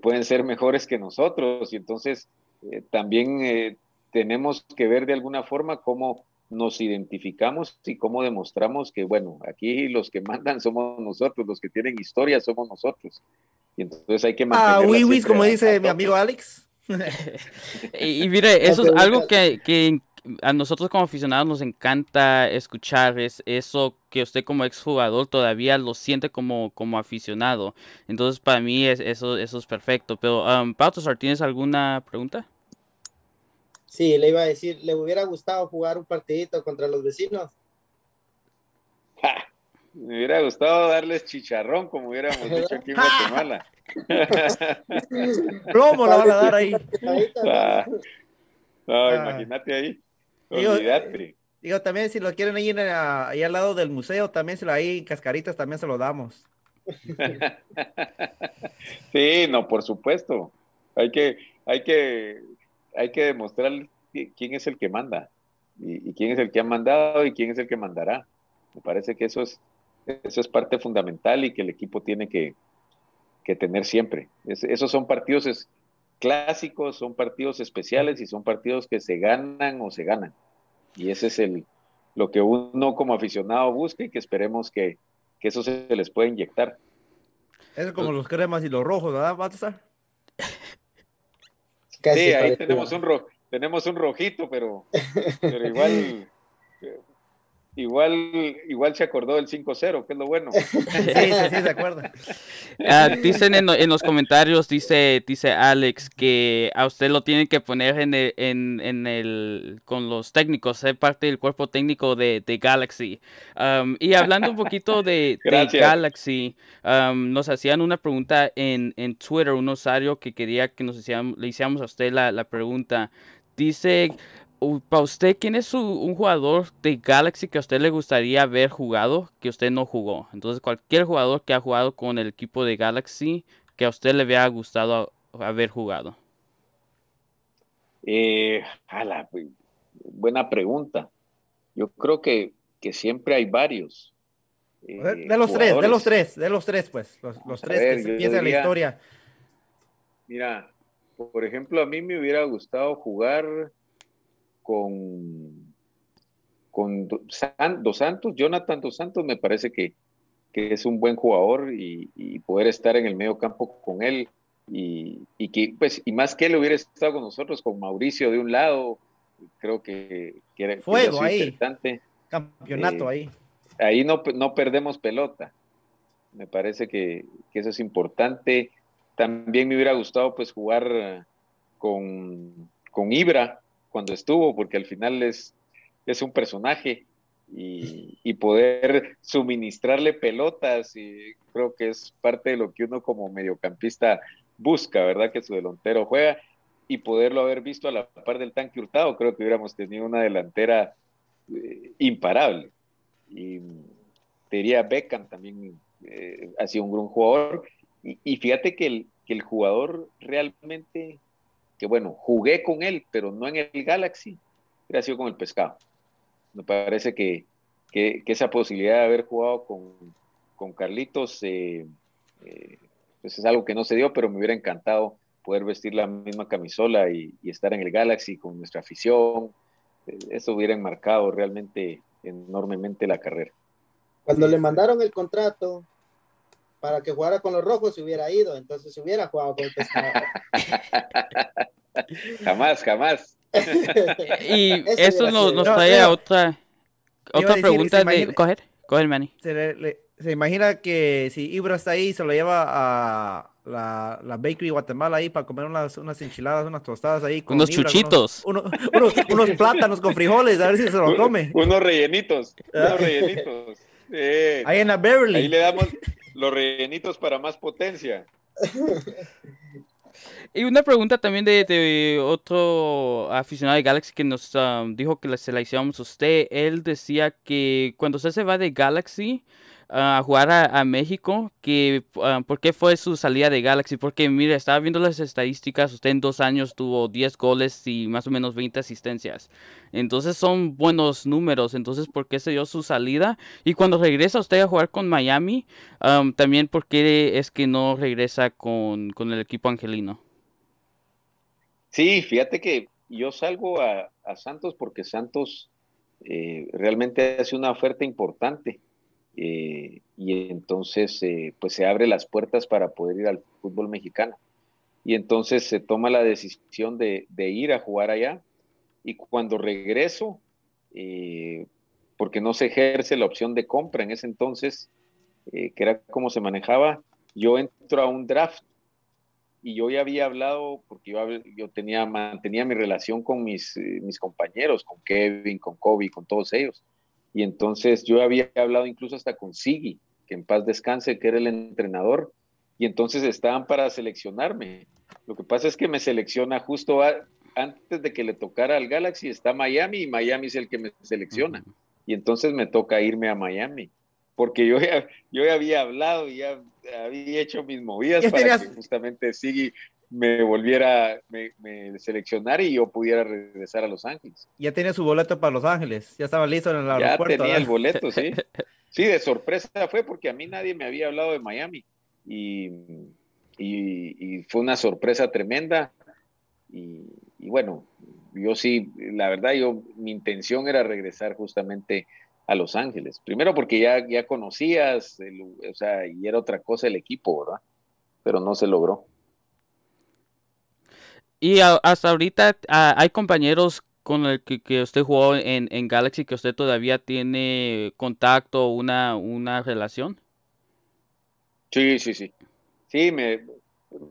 Speaker 4: pueden ser mejores que nosotros y entonces eh, también tenemos que ver de alguna forma cómo nos identificamos y cómo demostramos que, bueno, aquí los que mandan somos nosotros, los que tienen historia somos nosotros. Y entonces
Speaker 1: hay que mantener...
Speaker 3: Ah, como dice mi amigo Alex.
Speaker 4: y, mire,
Speaker 1: eso es algo que, a nosotros como aficionados nos encanta escuchar, es eso que usted como exjugador todavía lo siente como, como aficionado. Entonces, para mí eso, eso es perfecto. Pero, um, Pautosar, ¿tienes alguna pregunta? Sí,
Speaker 2: le iba a decir, ¿le hubiera gustado jugar un partidito contra los vecinos?
Speaker 4: Me hubiera gustado darles chicharrón, como hubiéramos dicho aquí en Guatemala. ¿cómo la van a dar ahí. Ah, ah. imagínate ahí. Eh,
Speaker 3: digo, también si lo quieren ahí, eh, ahí, al lado del museo, también se lo ahí Cascaritas también se lo damos.
Speaker 4: sí, no, por supuesto. Hay que, hay que, hay que demostrar quién es el que manda y quién es el que ha mandado y quién es el que mandará. Me parece que eso es eso es parte fundamental y que el equipo tiene que, tener siempre. esos son partidos clásicos, son partidos especiales y son partidos que se ganan o se ganan. Y ese es el, lo que uno como aficionado busca y que esperemos que, eso se les pueda inyectar.
Speaker 3: es como los cremas y los rojos, ¿verdad, Batista? sí, ahí tenemos un,
Speaker 4: tenemos un rojito, pero, pero igual Igual, igual se acordó del 5-0, que es lo bueno. sí, sí, se acuerda. Ah, dicen en, los
Speaker 1: comentarios, dice, dice Alex, que a usted lo tienen que poner en en, en el con los técnicos, ser parte del cuerpo técnico de, Galaxy. Um, y hablando un poquito de, Galaxy, um, nos hacían una pregunta en, en, Twitter, un usuario que quería que nos le hiciéramos a usted la, la pregunta. Dice para usted, ¿quién es un jugador de Galaxy que a usted le gustaría haber jugado que usted no jugó? Entonces, cualquier jugador que ha jugado con el equipo de Galaxy que a usted le hubiera gustado haber jugado.
Speaker 4: Eh, buena pregunta. Yo creo que, siempre hay varios. Eh, de los tres, de los
Speaker 3: tres, de los tres, pues. Los, tres que se la historia.
Speaker 4: Mira, por ejemplo, a mí me hubiera gustado jugar con, con Dos Santos, Jonathan Dos Santos me parece que, es un buen jugador y, poder estar en el medio campo con él y, que pues y más que él hubiera estado con nosotros con Mauricio de un lado creo que, era fuego ahí interesante.
Speaker 3: campeonato eh,
Speaker 4: ahí ahí no, perdemos pelota me parece que, eso es importante también me hubiera gustado pues jugar eh, con, con Ibra cuando estuvo, porque al final es, es un personaje y, poder suministrarle pelotas y creo que es parte de lo que uno como mediocampista busca, ¿verdad? Que su delantero juega y poderlo haber visto a la par del tanque Hurtado, creo que hubiéramos tenido una delantera eh, imparable. Y te diría Beckham también eh, ha sido un gran jugador y, fíjate que el, que el jugador realmente que bueno, jugué con él, pero no en el Galaxy, hubiera sido con el pescado. Me parece que, esa posibilidad de haber jugado con, Carlitos, eh, eh, pues es algo que no se dio, pero me hubiera encantado poder vestir la misma camisola y, estar en el Galaxy con nuestra afición. Eh, eso hubiera enmarcado realmente enormemente la carrera.
Speaker 2: Cuando le mandaron el contrato, para que jugara con los rojos se hubiera ido, entonces se hubiera jugado con el este
Speaker 4: jamás, jamás.
Speaker 1: y eso, nos, trae a eh, otra, otra pregunta Coger, coger,
Speaker 3: Manny. Se, se, imagina que si Ibra está ahí, se lo lleva a la, la Bakery Guatemala ahí para comer unas, enchiladas, unas tostadas ahí. unos chuchitos.
Speaker 1: Unos,
Speaker 3: plátanos con frijoles, a ver si se lo come. unos
Speaker 4: rellenitos, unos rellenitos. ahí en la Beverly. Ahí le damos los rellenitos para más potencia.
Speaker 1: Y una pregunta también de, otro aficionado de Galaxy que nos ah, dijo que se la hicimos a usted. Él decía que cuando usted se va de Galaxy, a jugar a, México, que ah, por qué fue su salida de Galaxy, porque mira estaba viendo las estadísticas, usted en dos años tuvo 10 goles y más o menos 20 asistencias, entonces son buenos números, entonces por qué se dio su salida y cuando regresa usted a jugar con Miami, también por qué es que no regresa con, el equipo angelino.
Speaker 4: Sí, fíjate que yo salgo a, Santos porque Santos eh, realmente hace una oferta importante. Eh, y entonces eh, pues se abre las puertas para poder ir al fútbol mexicano. Y entonces se toma la decisión de, ir a jugar allá y cuando regreso, eh, porque no se ejerce la opción de compra en ese entonces, que era como se manejaba, yo entro a un draft y yo ya había hablado, porque yo, tenía, mantenía mi relación con mis compañeros, con Kevin, con Kobe, con todos ellos y entonces yo había hablado incluso hasta con Sigi, que en paz descanse, que era el entrenador, y entonces estaban para seleccionarme. Lo que pasa es que me selecciona justo antes de que le tocara al Galaxy, está Miami y Miami es el que me selecciona. Y entonces me toca irme a Miami, porque yo ya, yo había hablado, ya había hecho mis movidas para que justamente Sigui me volviera, me, seleccionar y yo pudiera regresar a Los Ángeles.
Speaker 3: Ya tenía su boleto para Los Ángeles, ya estaba listo en el aeropuerto. Ya tenía el boleto, sí.
Speaker 4: Sí, de sorpresa fue porque a mí nadie me había hablado de Miami y, fue una sorpresa tremenda y, bueno, yo sí, la verdad, yo mi intención era regresar justamente a Los Ángeles. Primero porque ya, ya conocías, o sea, y era otra cosa el equipo, ¿verdad? Pero no
Speaker 1: se logró. Y hasta ahorita hay compañeros con el que, usted jugó en, Galaxy que usted todavía tiene contacto, una, una relación.
Speaker 4: Sí, sí, sí. Sí, me,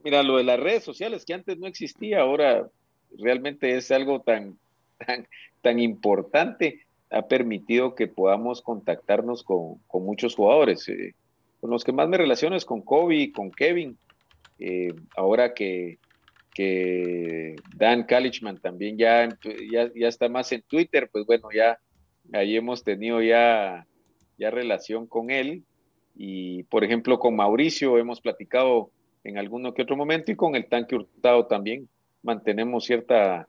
Speaker 4: mira, lo de las redes sociales que antes no existía, ahora realmente es algo tan, tan, tan importante, ha permitido que podamos contactarnos con, muchos jugadores. Eh, con los que más me relaciones con Kobe, con Kevin. Eh, ahora que que Dan Kalichman también ya, ya, está más en Twitter, pues bueno, ya ahí hemos tenido ya, relación con él y por ejemplo con Mauricio hemos platicado en alguno que otro momento y con el tanque Hurtado también mantenemos cierta,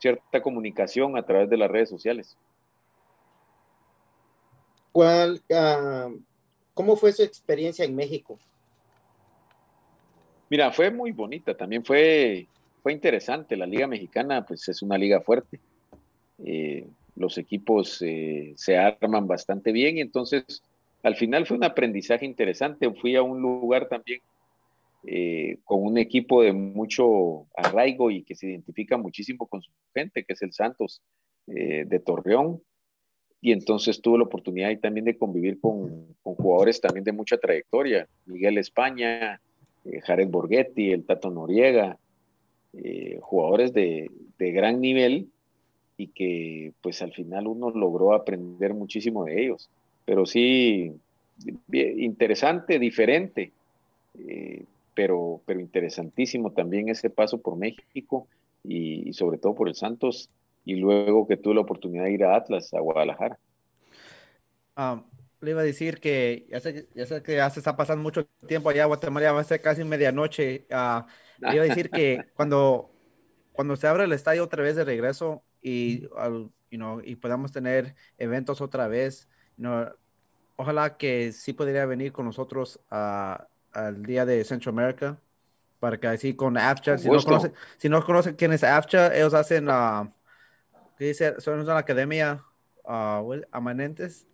Speaker 4: cierta comunicación a través de las redes sociales.
Speaker 2: ¿Cuál, ah, ¿Cómo fue su experiencia en México?
Speaker 4: Mira, fue muy bonita, también fue, fue interesante. La Liga Mexicana, pues es una liga fuerte. Eh, los equipos eh, se arman bastante bien y entonces al final fue un aprendizaje interesante. Fui a un lugar también eh, con un equipo de mucho arraigo y que se identifica muchísimo con su gente, que es el Santos de Torreón. Y entonces tuve la oportunidad y también de convivir con, jugadores también de mucha trayectoria, Miguel España, eh, Jared Borghetti, el Tato Noriega, eh, jugadores de, gran nivel y que pues al final uno logró aprender muchísimo de ellos. Pero sí, interesante, diferente, eh, pero, pero interesantísimo también ese paso por México y, sobre todo por el Santos y luego que tuve la oportunidad de ir a Atlas, a Guadalajara.
Speaker 3: Ah, le iba a decir que ya sé, que ya se está pasando mucho tiempo allá en Guatemala, va a ser casi medianoche. Uh,
Speaker 2: le iba a decir que
Speaker 3: cuando, cuando se abra el estadio otra vez de regreso y, y podamos tener eventos otra vez, ojalá que sí podría venir con nosotros ah, al día de Centroamérica para que así con AFCHA, si no, conocen, quién es AFCHA, ellos hacen, ah, ¿qué dice? Son una academia amanentes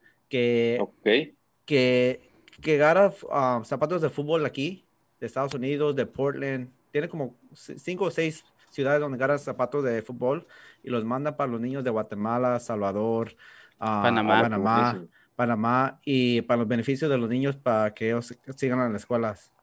Speaker 3: que, que, ah, zapatos de fútbol aquí, de Estados Unidos, de Portland. Tiene como cinco o seis ciudades donde gara zapatos de fútbol y los manda para los niños de Guatemala, Salvador, ah, Panamá, Panamá, y para los beneficios de los niños para que ellos sigan en las escuelas.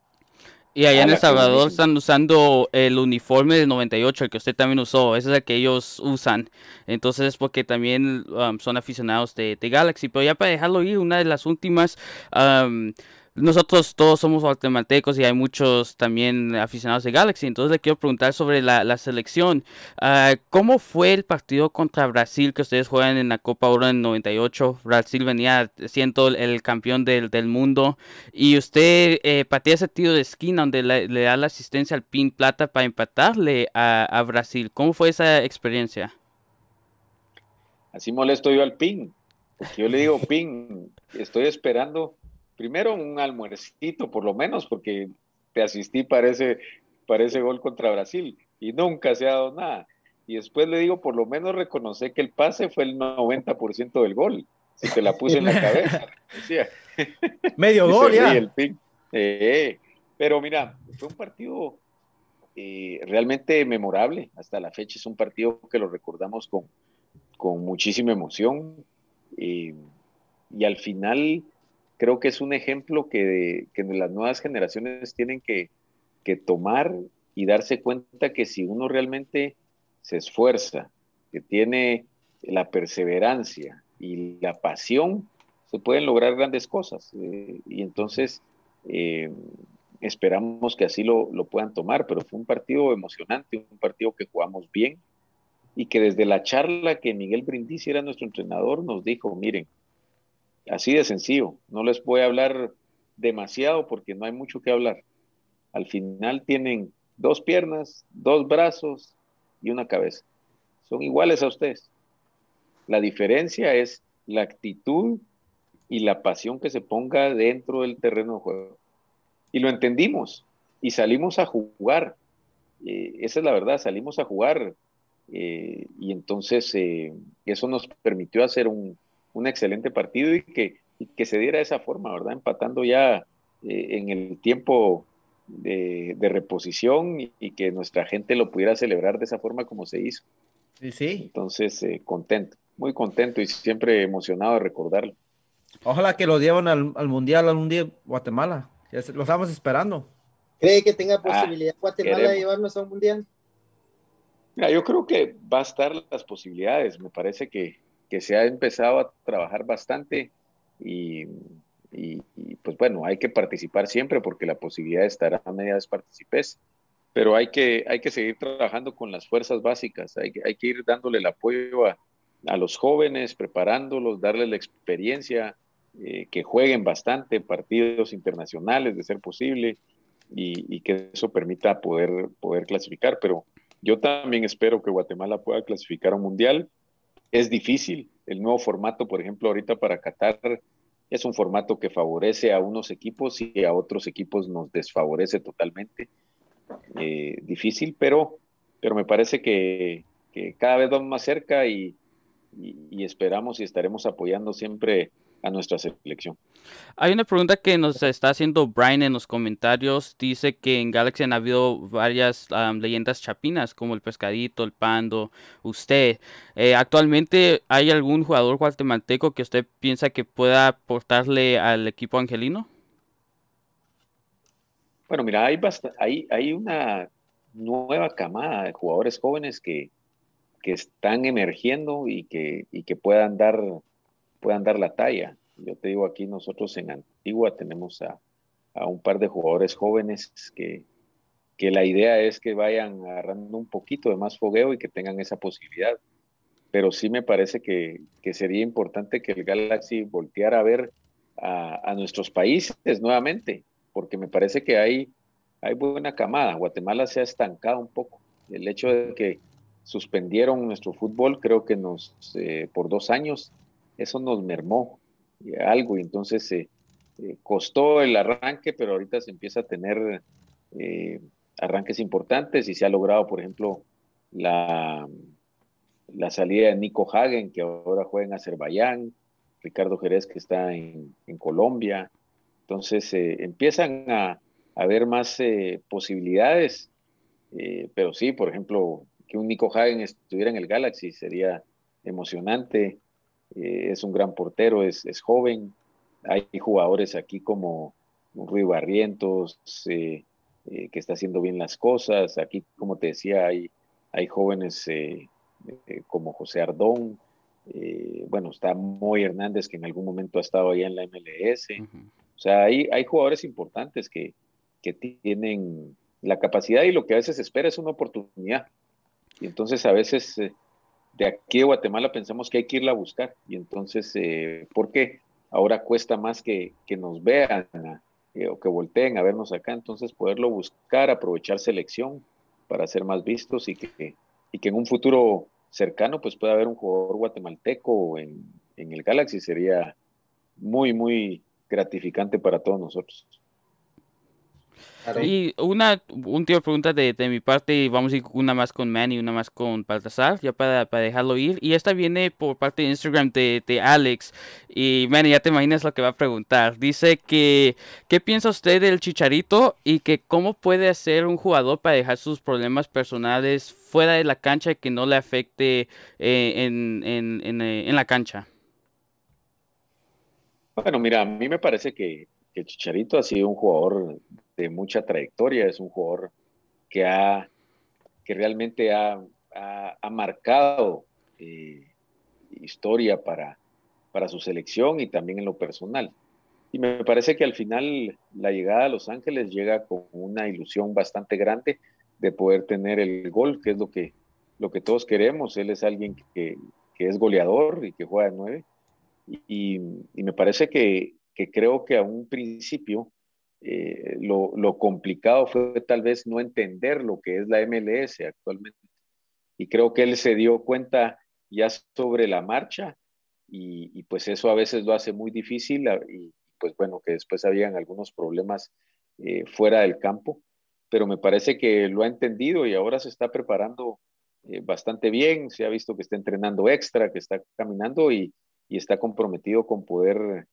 Speaker 1: Y allá en El Salvador están usando el uniforme del 98, el que usted también usó, ese es el que ellos usan. Entonces es porque también um, son aficionados de, de, Galaxy. Pero ya para dejarlo ir, una de las últimas um, nosotros todos somos guatemaltecos y hay muchos también aficionados de Galaxy. Entonces le quiero preguntar sobre la, selección. Ah, ¿Cómo fue el partido contra Brasil que ustedes juegan en la Copa Oro en 98? Brasil venía siendo el campeón del, mundo y usted eh, patea ese tiro de esquina donde le da la asistencia al Pin Plata para empatarle a, a Brasil. ¿Cómo fue esa experiencia?
Speaker 4: Así molesto yo al Pin. Yo le digo, Pin, estoy esperando primero un almuercito por lo menos, porque te asistí para ese, gol contra Brasil y nunca se ha dado nada. Y después le digo, por lo menos reconoce que el pase fue el 90% del gol. Si te la puse en la cabeza, Medio gol, ya. Eh, pero mira, fue un partido eh, realmente memorable. Hasta la fecha es un partido que lo recordamos con, muchísima emoción. Eh, y al final creo que es un ejemplo que, que las nuevas generaciones tienen que, que tomar y darse cuenta que si uno realmente se esfuerza, que tiene la perseverancia y la pasión, se pueden lograr grandes cosas. Eh, y entonces eh, esperamos que así lo, lo, puedan tomar, pero fue un partido emocionante, un partido que jugamos bien y que desde la charla que Miguel Brindisi era nuestro entrenador nos dijo, miren, Así de sencillo. No les voy a hablar demasiado porque no hay mucho que hablar. Al final tienen dos piernas, dos brazos y una cabeza. Son iguales a ustedes. La diferencia es la actitud y la pasión que se ponga dentro del terreno de juego. Y lo entendimos y salimos a jugar. Eh, esa es la verdad, salimos a jugar eh, y entonces eh, eso nos permitió hacer un, un excelente partido y que, que se diera de esa forma, ¿verdad? Empatando ya eh, en el tiempo de, reposición y, que nuestra gente lo pudiera celebrar de esa forma como se hizo. Sí, sí. Entonces, eh, contento, muy contento y siempre emocionado de recordarlo.
Speaker 3: Ojalá que lo lleven al, al Mundial algún día Guatemala. Lo estamos esperando.
Speaker 2: ¿Cree que tenga ah, posibilidad Guatemala de llevarnos a un Mundial?
Speaker 4: Mira, yo creo que va a estar las posibilidades. Me parece que, que se ha empezado a trabajar bastante y, y, pues bueno, hay que participar siempre porque la posibilidad de estar a medias participes, pero hay que, hay que seguir trabajando con las fuerzas básicas, hay, que ir dándole el apoyo a, los jóvenes, preparándolos, darles la experiencia, eh, que jueguen bastante partidos internacionales de ser posible y, que eso permita poder, poder clasificar, pero yo también espero que Guatemala pueda clasificar a un mundial es difícil. El nuevo formato, por ejemplo, ahorita para Qatar, es un formato que favorece a unos equipos y a otros equipos nos desfavorece totalmente. Eh, difícil, pero, pero me parece que, cada vez vamos más cerca y esperamos y estaremos apoyando siempre a nuestra selección.
Speaker 1: Hay una pregunta que nos está haciendo Brian en los comentarios. Dice que en Galaxy han habido varias leyendas chapinas, como el pescadito, el pando, usted. Eh, ¿Actualmente hay algún jugador guatemalteco que usted piensa que pueda aportarle al equipo angelino?
Speaker 4: Bueno, mira, hay, hay una nueva camada de jugadores jóvenes que, están emergiendo y que, y que puedan dar puedan dar la talla. Yo te digo, aquí nosotros en Antigua tenemos a, un par de jugadores jóvenes que, la idea es que vayan agarrando un poquito de más fogueo y que tengan esa posibilidad. Pero sí me parece que, sería importante que el Galaxy volteara a ver a, nuestros países nuevamente, porque me parece que hay, buena camada. Guatemala se ha estancado un poco. El hecho de que suspendieron nuestro fútbol, creo que nos, eh, por dos años, eso nos mermó eh, algo y entonces eh, eh, costó el arranque, pero ahorita se empieza a tener arranques importantes y se ha logrado, por ejemplo, la, la salida de Nico Hagen, que ahora juega en Azerbaiyán, Ricardo Jerez, que está en, Colombia. Entonces empiezan a, a, haber más posibilidades, pero sí, por ejemplo, que un Nico Hagen estuviera en el Galaxy sería emocionante. Eh, es un gran portero, es, joven. Hay jugadores aquí como Rui Barrientos, eh, eh, que está haciendo bien las cosas. Aquí, como te decía, hay, hay jóvenes como José Ardón. bueno, está Moy Hernández, que en algún momento ha estado ahí en la MLS. O sea, hay, hay jugadores importantes que, tienen la capacidad y lo que a veces espera es una oportunidad. Y entonces a veces de aquí de Guatemala pensamos que hay que irla a buscar. Y entonces, eh, ¿por qué? Ahora cuesta más que, que nos vean eh, o que volteen a vernos acá. Entonces, poderlo buscar, aprovechar selección para ser más vistos y que, y que en un futuro cercano pues pueda haber un jugador guatemalteco en el Galaxy sería muy, muy gratificante para todos nosotros.
Speaker 1: Y una última pregunta de, mi parte, vamos a ir una más con Manny una más con Baltasar, ya para, dejarlo ir. Y esta viene por parte de Instagram de, Alex. Y Manny, ya te imaginas lo que va a preguntar. Dice que, ¿qué piensa usted del chicharito y que cómo puede hacer un jugador para dejar sus problemas personales fuera de la cancha y que no le afecte eh, eh, en, la cancha?
Speaker 4: Bueno, mira, a mí me parece que el Chicharito ha sido un jugador de mucha trayectoria, es un jugador que, ha, que realmente ha, marcado eh, historia para, para su selección y también en lo personal. Y me parece que al final la llegada a Los Ángeles llega con una ilusión bastante grande de poder tener el gol, que es lo que, lo que todos queremos. Él es alguien que, es goleador y que juega de nueve. Y, me parece que, que creo que a un principio eh, lo, complicado fue tal vez no entender lo que es la MLS actualmente. Y creo que él se dio cuenta ya sobre la marcha y, pues eso a veces lo hace muy difícil ah, y pues bueno, que después habían algunos problemas eh, fuera del campo, pero me parece que lo ha entendido y ahora se está preparando eh, bastante bien, se ha visto que está entrenando extra, que está caminando y, y está comprometido con poder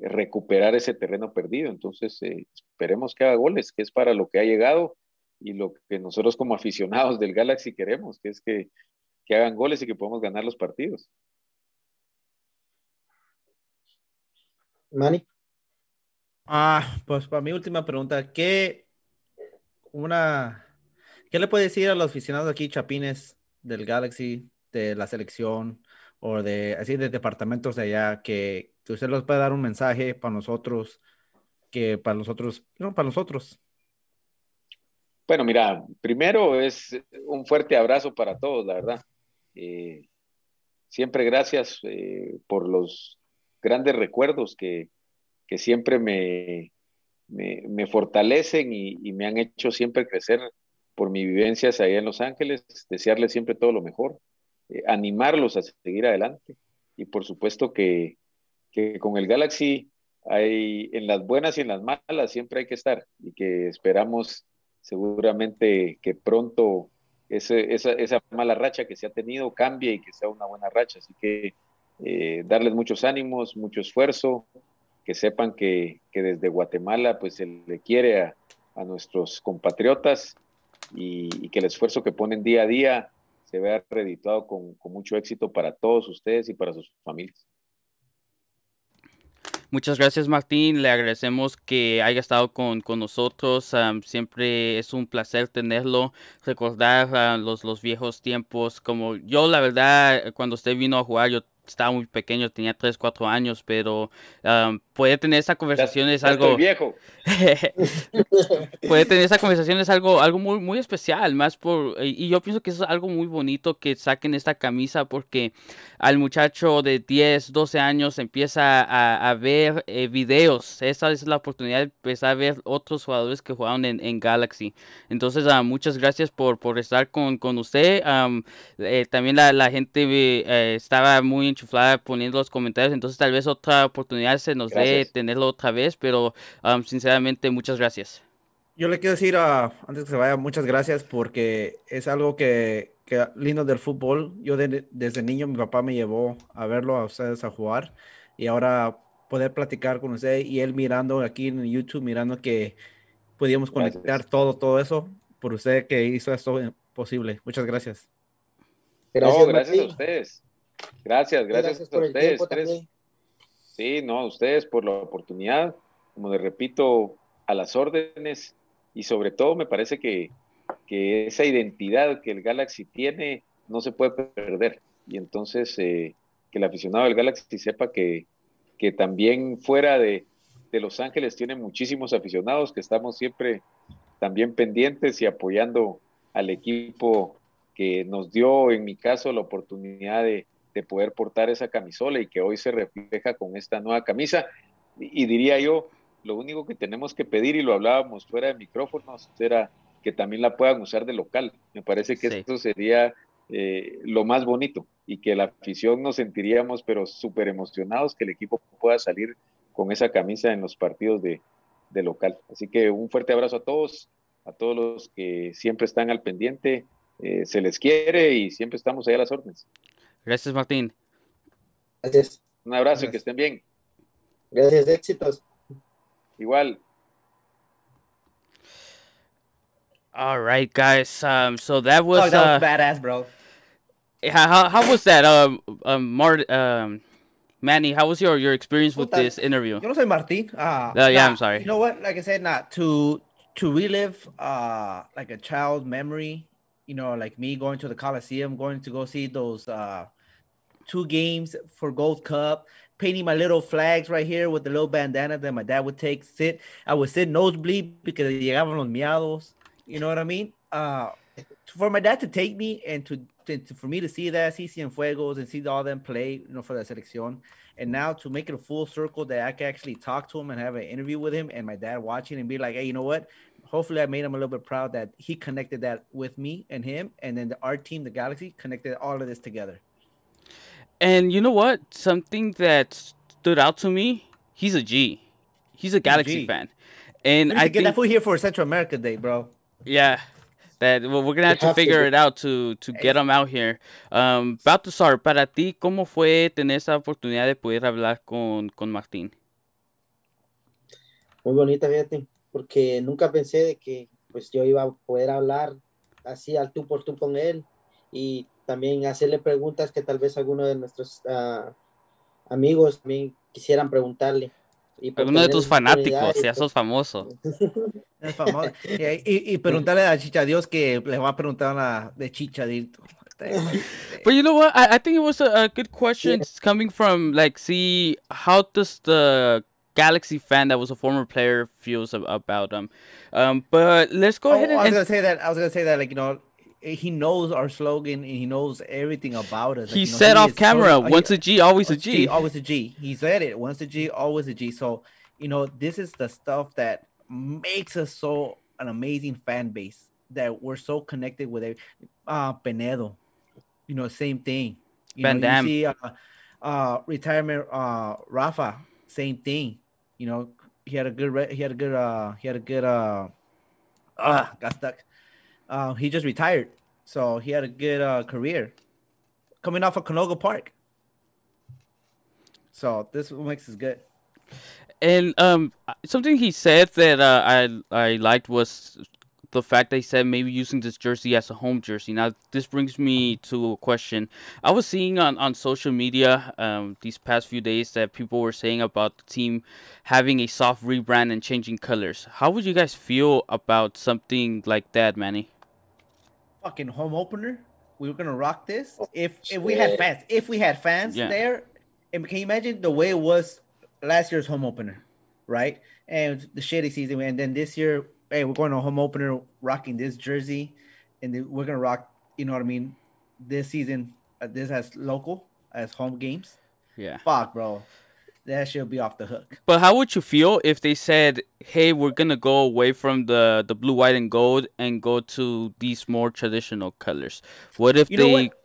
Speaker 4: recuperar ese terreno perdido. Entonces, eh, esperemos que haga goles, que es para lo que ha llegado y lo que nosotros como aficionados del Galaxy queremos, que es que, hagan goles y que podamos ganar los partidos.
Speaker 2: Mani
Speaker 3: Ah, pues para mi última pregunta, ¿qué una qué le puede decir a los aficionados aquí chapines del Galaxy, de la selección o de así de departamentos de allá que usted nos puede dar un mensaje para nosotros, que para nosotros, no, para nosotros.
Speaker 4: Bueno, mira, primero es un fuerte abrazo para todos, la verdad. Eh, siempre gracias eh, por los grandes recuerdos que, que siempre me, me, fortalecen y, me han hecho siempre crecer por mis vivencias allá en Los Ángeles. Desearles siempre todo lo mejor, eh, animarlos a seguir adelante y por supuesto que, que con el Galaxy hay en las buenas y en las malas siempre hay que estar y que esperamos seguramente que pronto esa, esa, mala racha que se ha tenido cambie y que sea una buena racha. Así que eh, darles muchos ánimos, mucho esfuerzo, que sepan que, desde Guatemala pues se le quiere a, nuestros compatriotas y, que el esfuerzo que ponen día a día se vea reeditado con mucho éxito para todos ustedes y para sus familias.
Speaker 1: Muchas gracias Martín, le agradecemos que haya estado con, nosotros, siempre es un placer tenerlo, recordar ah, los, los viejos tiempos, como yo la verdad cuando usted vino a jugar yo estaba muy pequeño, tenía 3, 4 años, pero ah, puede poder tener esa conversación es algo... viejo. puede tener esa conversación es algo, algo muy, muy especial, más por... Y yo pienso que es algo muy bonito que saquen esta camisa porque al muchacho de 10, 12 años empieza a, ver eh, videos. Esa es la oportunidad de empezar a ver otros jugadores que jugaron en, Galaxy. Entonces, ah, muchas gracias por, por estar con, con usted. Eh, también la, gente eh, estaba muy chiflada poniendo los comentarios, entonces tal vez otra oportunidad se nos dé tenerlo otra vez, pero um, sinceramente muchas gracias.
Speaker 3: Yo le quiero decir, ah, antes que se vaya, muchas gracias porque es algo que, que lindo del fútbol. Yo desde niño mi papá me llevó a verlo a ustedes a jugar y ahora poder platicar con usted y él mirando aquí en YouTube, mirando que podíamos conectar todo, todo eso por usted que hizo esto posible. Muchas gracias.
Speaker 4: Gracias, a ustedes. Gracias, gracias, a ustedes. Sí, no, a ustedes por la oportunidad. Como les repito, a las órdenes y sobre todo me parece que, esa identidad que el Galaxy tiene no se puede perder. Y entonces eh, que el aficionado del Galaxy sepa que, también fuera de Los Ángeles tiene muchísimos aficionados que estamos siempre también pendientes y apoyando al equipo que nos dio, en mi caso, la oportunidad de, de poder portar esa camisola y que hoy se refleja con esta nueva camisa. Y, diría yo, lo único que tenemos que pedir, y lo hablábamos fuera de micrófonos, era que también la puedan usar de local. Me parece que eso esto sería eh, lo más bonito y que la afición nos sentiríamos, pero súper emocionados que el equipo pueda salir con esa camisa en los partidos de, local. Así que un fuerte abrazo a todos, a todos los que siempre están al pendiente. Eh, se les quiere y siempre estamos ahí a las órdenes.
Speaker 1: Gracias, Martín.
Speaker 4: Gracias. Un abrazo, Gracias. que estén bien.
Speaker 1: Gracias, éxitos. Igual. All right, guys. Um, so that was, oh, that was uh,
Speaker 2: badass, bro.
Speaker 1: How, how was that, um, um, um, Manny? How was your your experience with this interview? Yo
Speaker 3: no soy Martín. uh, uh, yeah, nah, I'm sorry. You know what? Like I said, not nah, to to relive uh like a child memory you know, like me going to the Coliseum, going to go see those uh, two games for Gold Cup, painting my little flags right here with the little bandana that my dad would take, sit. I would sit nosebleed because llegaban los miados. You know what I mean? Uh, for my dad to take me and to, to, to for me to see that, see Cienfuegos and see all them play, you know, for the selección. And now to make it a full circle that I can actually talk to him and have an interview with him and my dad watching and be like, hey, you know what? hopefully I made him a little bit proud that he connected that with me and him, and then the art team, the Galaxy, connected all of this together.
Speaker 1: And you know what? Something that stood out to me. He's a G. He's a Galaxy G. fan, and I get think... that food here
Speaker 3: for Central America Day, bro.
Speaker 1: Yeah, that well, we're gonna have, have to figure to. it out to to get him out here. Um, Baltasar, para ti, cómo fue tener esa oportunidad de poder hablar con con Martín?
Speaker 2: Muy bonita, fíjate. porque nunca pensé de que pues yo iba a poder hablar así al tú por tú con él y también hacerle preguntas que tal vez alguno de nuestros ah, amigos también quisieran preguntarle. Y uno de tus fanáticos,
Speaker 1: ya sos famoso.
Speaker 3: Y, preguntarle a Chicha Dios que le
Speaker 1: va a preguntar una de Chicha Dito. But pues, you know what? I, think it was a, good question coming from like, see, how does the Galaxy fan that was a former player feels about them. Um, but let's go oh, ahead. And, I was gonna
Speaker 3: say that. I was gonna say that. Like you know, he knows our slogan and he knows everything about us. Like, he you know, said he off camera, so, once a G, always a G. G. Always a G. He said it, once a G, always a G. So, you know, this is the stuff that makes us so an amazing fan base that we're so connected with it. Uh, Penedo, you know, same thing. You Van know, Damme. you see uh, uh, retirement uh, Rafa same thing. You know, he had a good he had a good uh he had a good uh uh got stuck. Uh, he just retired, so he had a good uh, career coming off of Canoga Park. So this makes is good.
Speaker 1: And um, something he said that uh, I I liked was the fact they said maybe using this jersey as a home jersey. Now, this brings me to a question. I was seeing on, on social media um, these past few days that people were saying about the team having a soft rebrand and changing colors. How would you guys feel about something like that, Manny?
Speaker 3: Fucking home opener. We were gonna rock this oh, if if we had fans. If we had fans yeah. there, and can you imagine the way it was last year's home opener, right? And the shitty season, and then this year hey, we're going to home opener rocking this jersey, and we're gonna rock. You know what I mean? This season, uh, this as local as home games. Yeah. Fuck, bro. That should be off the hook.
Speaker 1: But how would you feel if they said, "Hey, we're gonna go away from the the blue, white, and gold and go to these more traditional colors"? What if you they? What?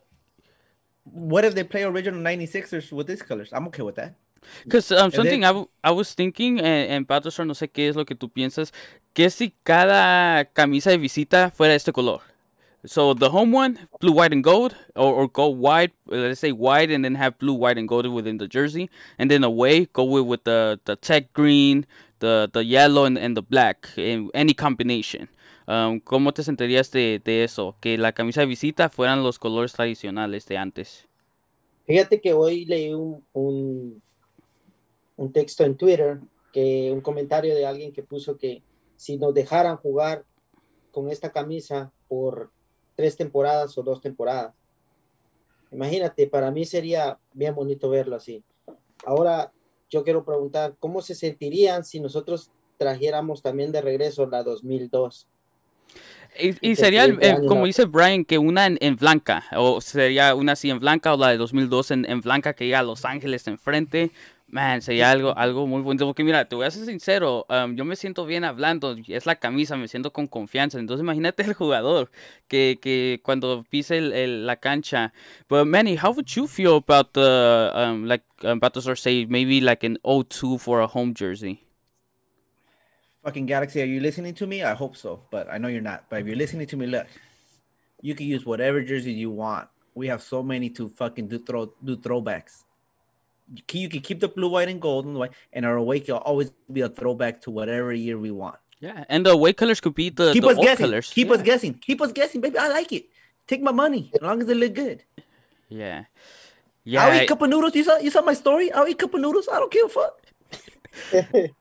Speaker 3: what if they play original 96ers with these colors? I'm okay with that.
Speaker 1: Because um, something I, I, was thinking, and eh, Battlestar, no sé qué es lo que tú piensas, que si cada camisa de visita fuera este color. So the home one, blue, white, and gold, or, or go white, let's say white, and then have blue, white, and gold within the jersey. And then away, go with, the, the tech green, the, the yellow, and, the black, in any combination. Um, ¿Cómo te sentirías de, de eso? Que la camisa de visita fueran los colores tradicionales de antes.
Speaker 2: Fíjate que hoy leí un un texto en Twitter, que un comentario de alguien que puso que si nos dejaran jugar con esta camisa por tres temporadas o dos temporadas. Imagínate, para mí sería bien bonito verlo así. Ahora yo quiero preguntar, ¿cómo se sentirían si nosotros trajéramos también de regreso la 2002?
Speaker 1: Y, este, sería, este como dice Brian, que una en, blanca, o sería una así en blanca, o la de 2002 en, blanca, que ya a Los Ángeles enfrente, Man, sería algo, algo muy bonito. Porque mira, te voy a ser sincero, yo me siento bien hablando, es la camisa, me siento con confianza. Entonces imagínate el jugador que, que cuando pise la cancha. But Manny, how would you feel about the, um, like, um, Battlestar say, maybe like an O 2 for a home jersey?
Speaker 3: Fucking Galaxy, are you listening to me? I hope so, but I know you're not. But if you're listening to me, look, you can use whatever jersey you want. We have so many to fucking do, throw, do throwbacks. you can, keep the blue, white, and gold, and white, and our away will always be a throwback to
Speaker 1: whatever year we want. Yeah, and the away colors could be the keep the us guessing. Colors. Keep yeah. us guessing. Keep us
Speaker 3: guessing, baby. I like it. Take my money as long as it look good.
Speaker 1: Yeah, yeah. I'll eat a cup
Speaker 3: of noodles. You saw you saw my story. I'll eat cup of noodles. I don't give a fuck.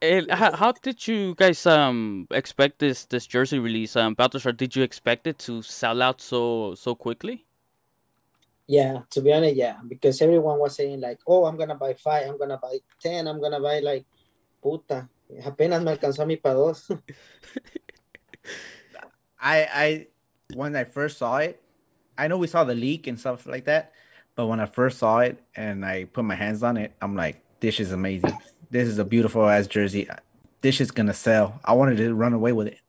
Speaker 1: and how, how, did you guys um expect this this jersey release um Balthasar, did you expect it to sell out so so quickly
Speaker 2: yeah, to be honest, yeah, because everyone was saying like, oh, I'm gonna buy five, I'm gonna buy ten, I'm gonna buy like, puta, apenas me alcanzó mi para dos. I I when I
Speaker 3: first saw it, I know we saw the leak and stuff like that, but when I first saw it and I put my hands on it, I'm like, this is amazing. This is a beautiful ass jersey. This is gonna sell. I wanted to run away with it.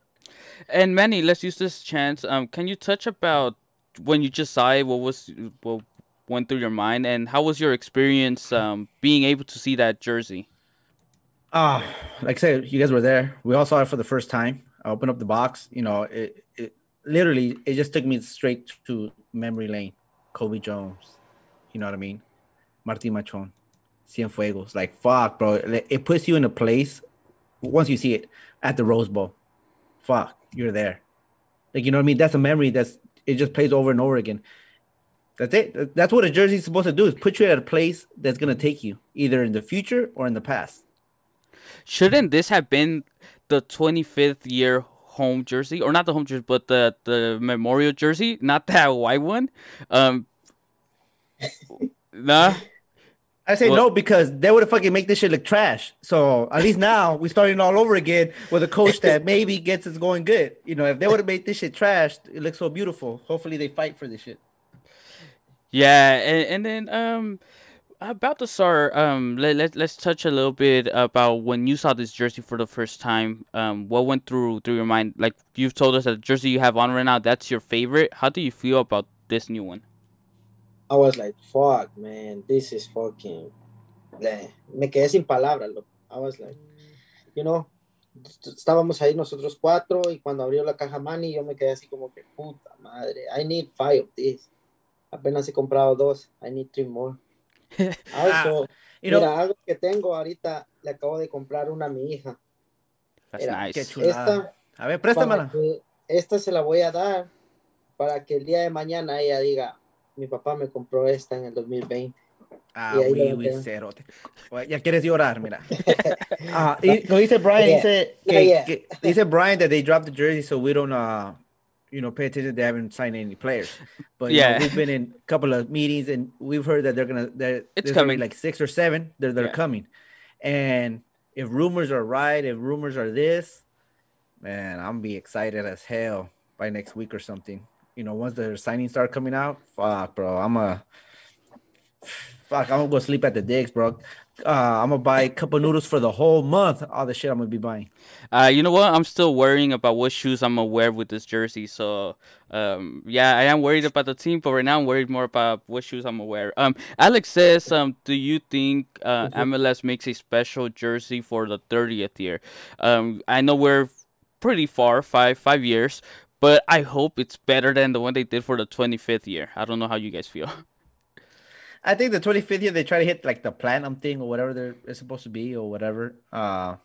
Speaker 1: And Manny, let's use this chance. Um, can you touch about when you just saw it, what was what went through your mind, and how was your experience um, being able to see that jersey?
Speaker 3: Ah, uh, like I said, you guys were there. We all saw it for the first time. I opened up the box. You know, it, it literally it just took me straight to memory lane. Kobe Jones, you know what I mean? Martin Machon, Cienfuegos. Like fuck, bro. It puts you in a place once you see it at the Rose Bowl. Fuck, you're there. Like you know what I mean? That's a memory that's it just plays over and over again. That's it. That's what a jersey is supposed to do: is put you at a place
Speaker 1: that's going to take you either in the future or in the past. Shouldn't this have been the 25th year home jersey, or not the home jersey, but the the memorial jersey, not that white one? Um, nah. I say well, no
Speaker 3: because they would have fucking make this shit look trash. So at least now we're starting all over again with a coach that maybe gets us going good. You know, if they would have made this shit trash, it looks so beautiful. Hopefully they fight for this shit.
Speaker 1: Yeah, and, and then um about the start um let, let let's touch a little bit about when you saw this jersey for the first time. Um what went through through your mind? Like you've told us that the jersey you have on right now, that's your favorite. How do you feel about this new one?
Speaker 2: I was like, fuck, man, this is fucking. Me quedé sin palabras, loco. I was like, you know, estábamos ahí nosotros cuatro y cuando abrió la caja Manny yo me quedé así como que puta madre, I need five of these. Apenas he comprado dos, I need three more. Ah, ah, mira, know, algo que tengo ahorita, le acabo de comprar una a mi hija.
Speaker 3: Era, nice. Qué esta, a ver, préstamela.
Speaker 2: Esta se la voy a dar para que el día de mañana ella diga, mi papá me compró esta en el 2020. Ah, y oui, cerote.
Speaker 3: Ya quieres llorar, mira. ah, y, no dice Brian, yeah. dice, que, yeah, que, dice Brian that they dropped the jersey so we don't, uh, you know, pay attention. They haven't signed any players, but yeah, you know, we've been in a couple of meetings and we've heard that they're gonna, they it's coming like six or seven. They're they're coming, and if rumors are right, if rumors are this, man, I'm be excited as hell by next week or something you know, once the signings start coming out, fuck, bro, I'm a fuck, I'm gonna go sleep at the digs, bro. Uh, I'm gonna buy a couple noodles for the whole month. All the shit I'm gonna be buying.
Speaker 1: Uh, you know what? I'm still worrying about what shoes I'm gonna wear with this jersey. So, um, yeah, I am worried about the team, but right now I'm worried more about what shoes I'm gonna wear. Um, Alex says, um, do you think uh, MLS mm-hmm. makes a special jersey for the 30th year? Um, I know we're pretty far, five five years, but I hope it's better than the one they did for the 25th year. I don't know how you guys feel.
Speaker 3: I think the 25th year they try to hit like the platinum thing or whatever they're supposed to be or whatever. Uh,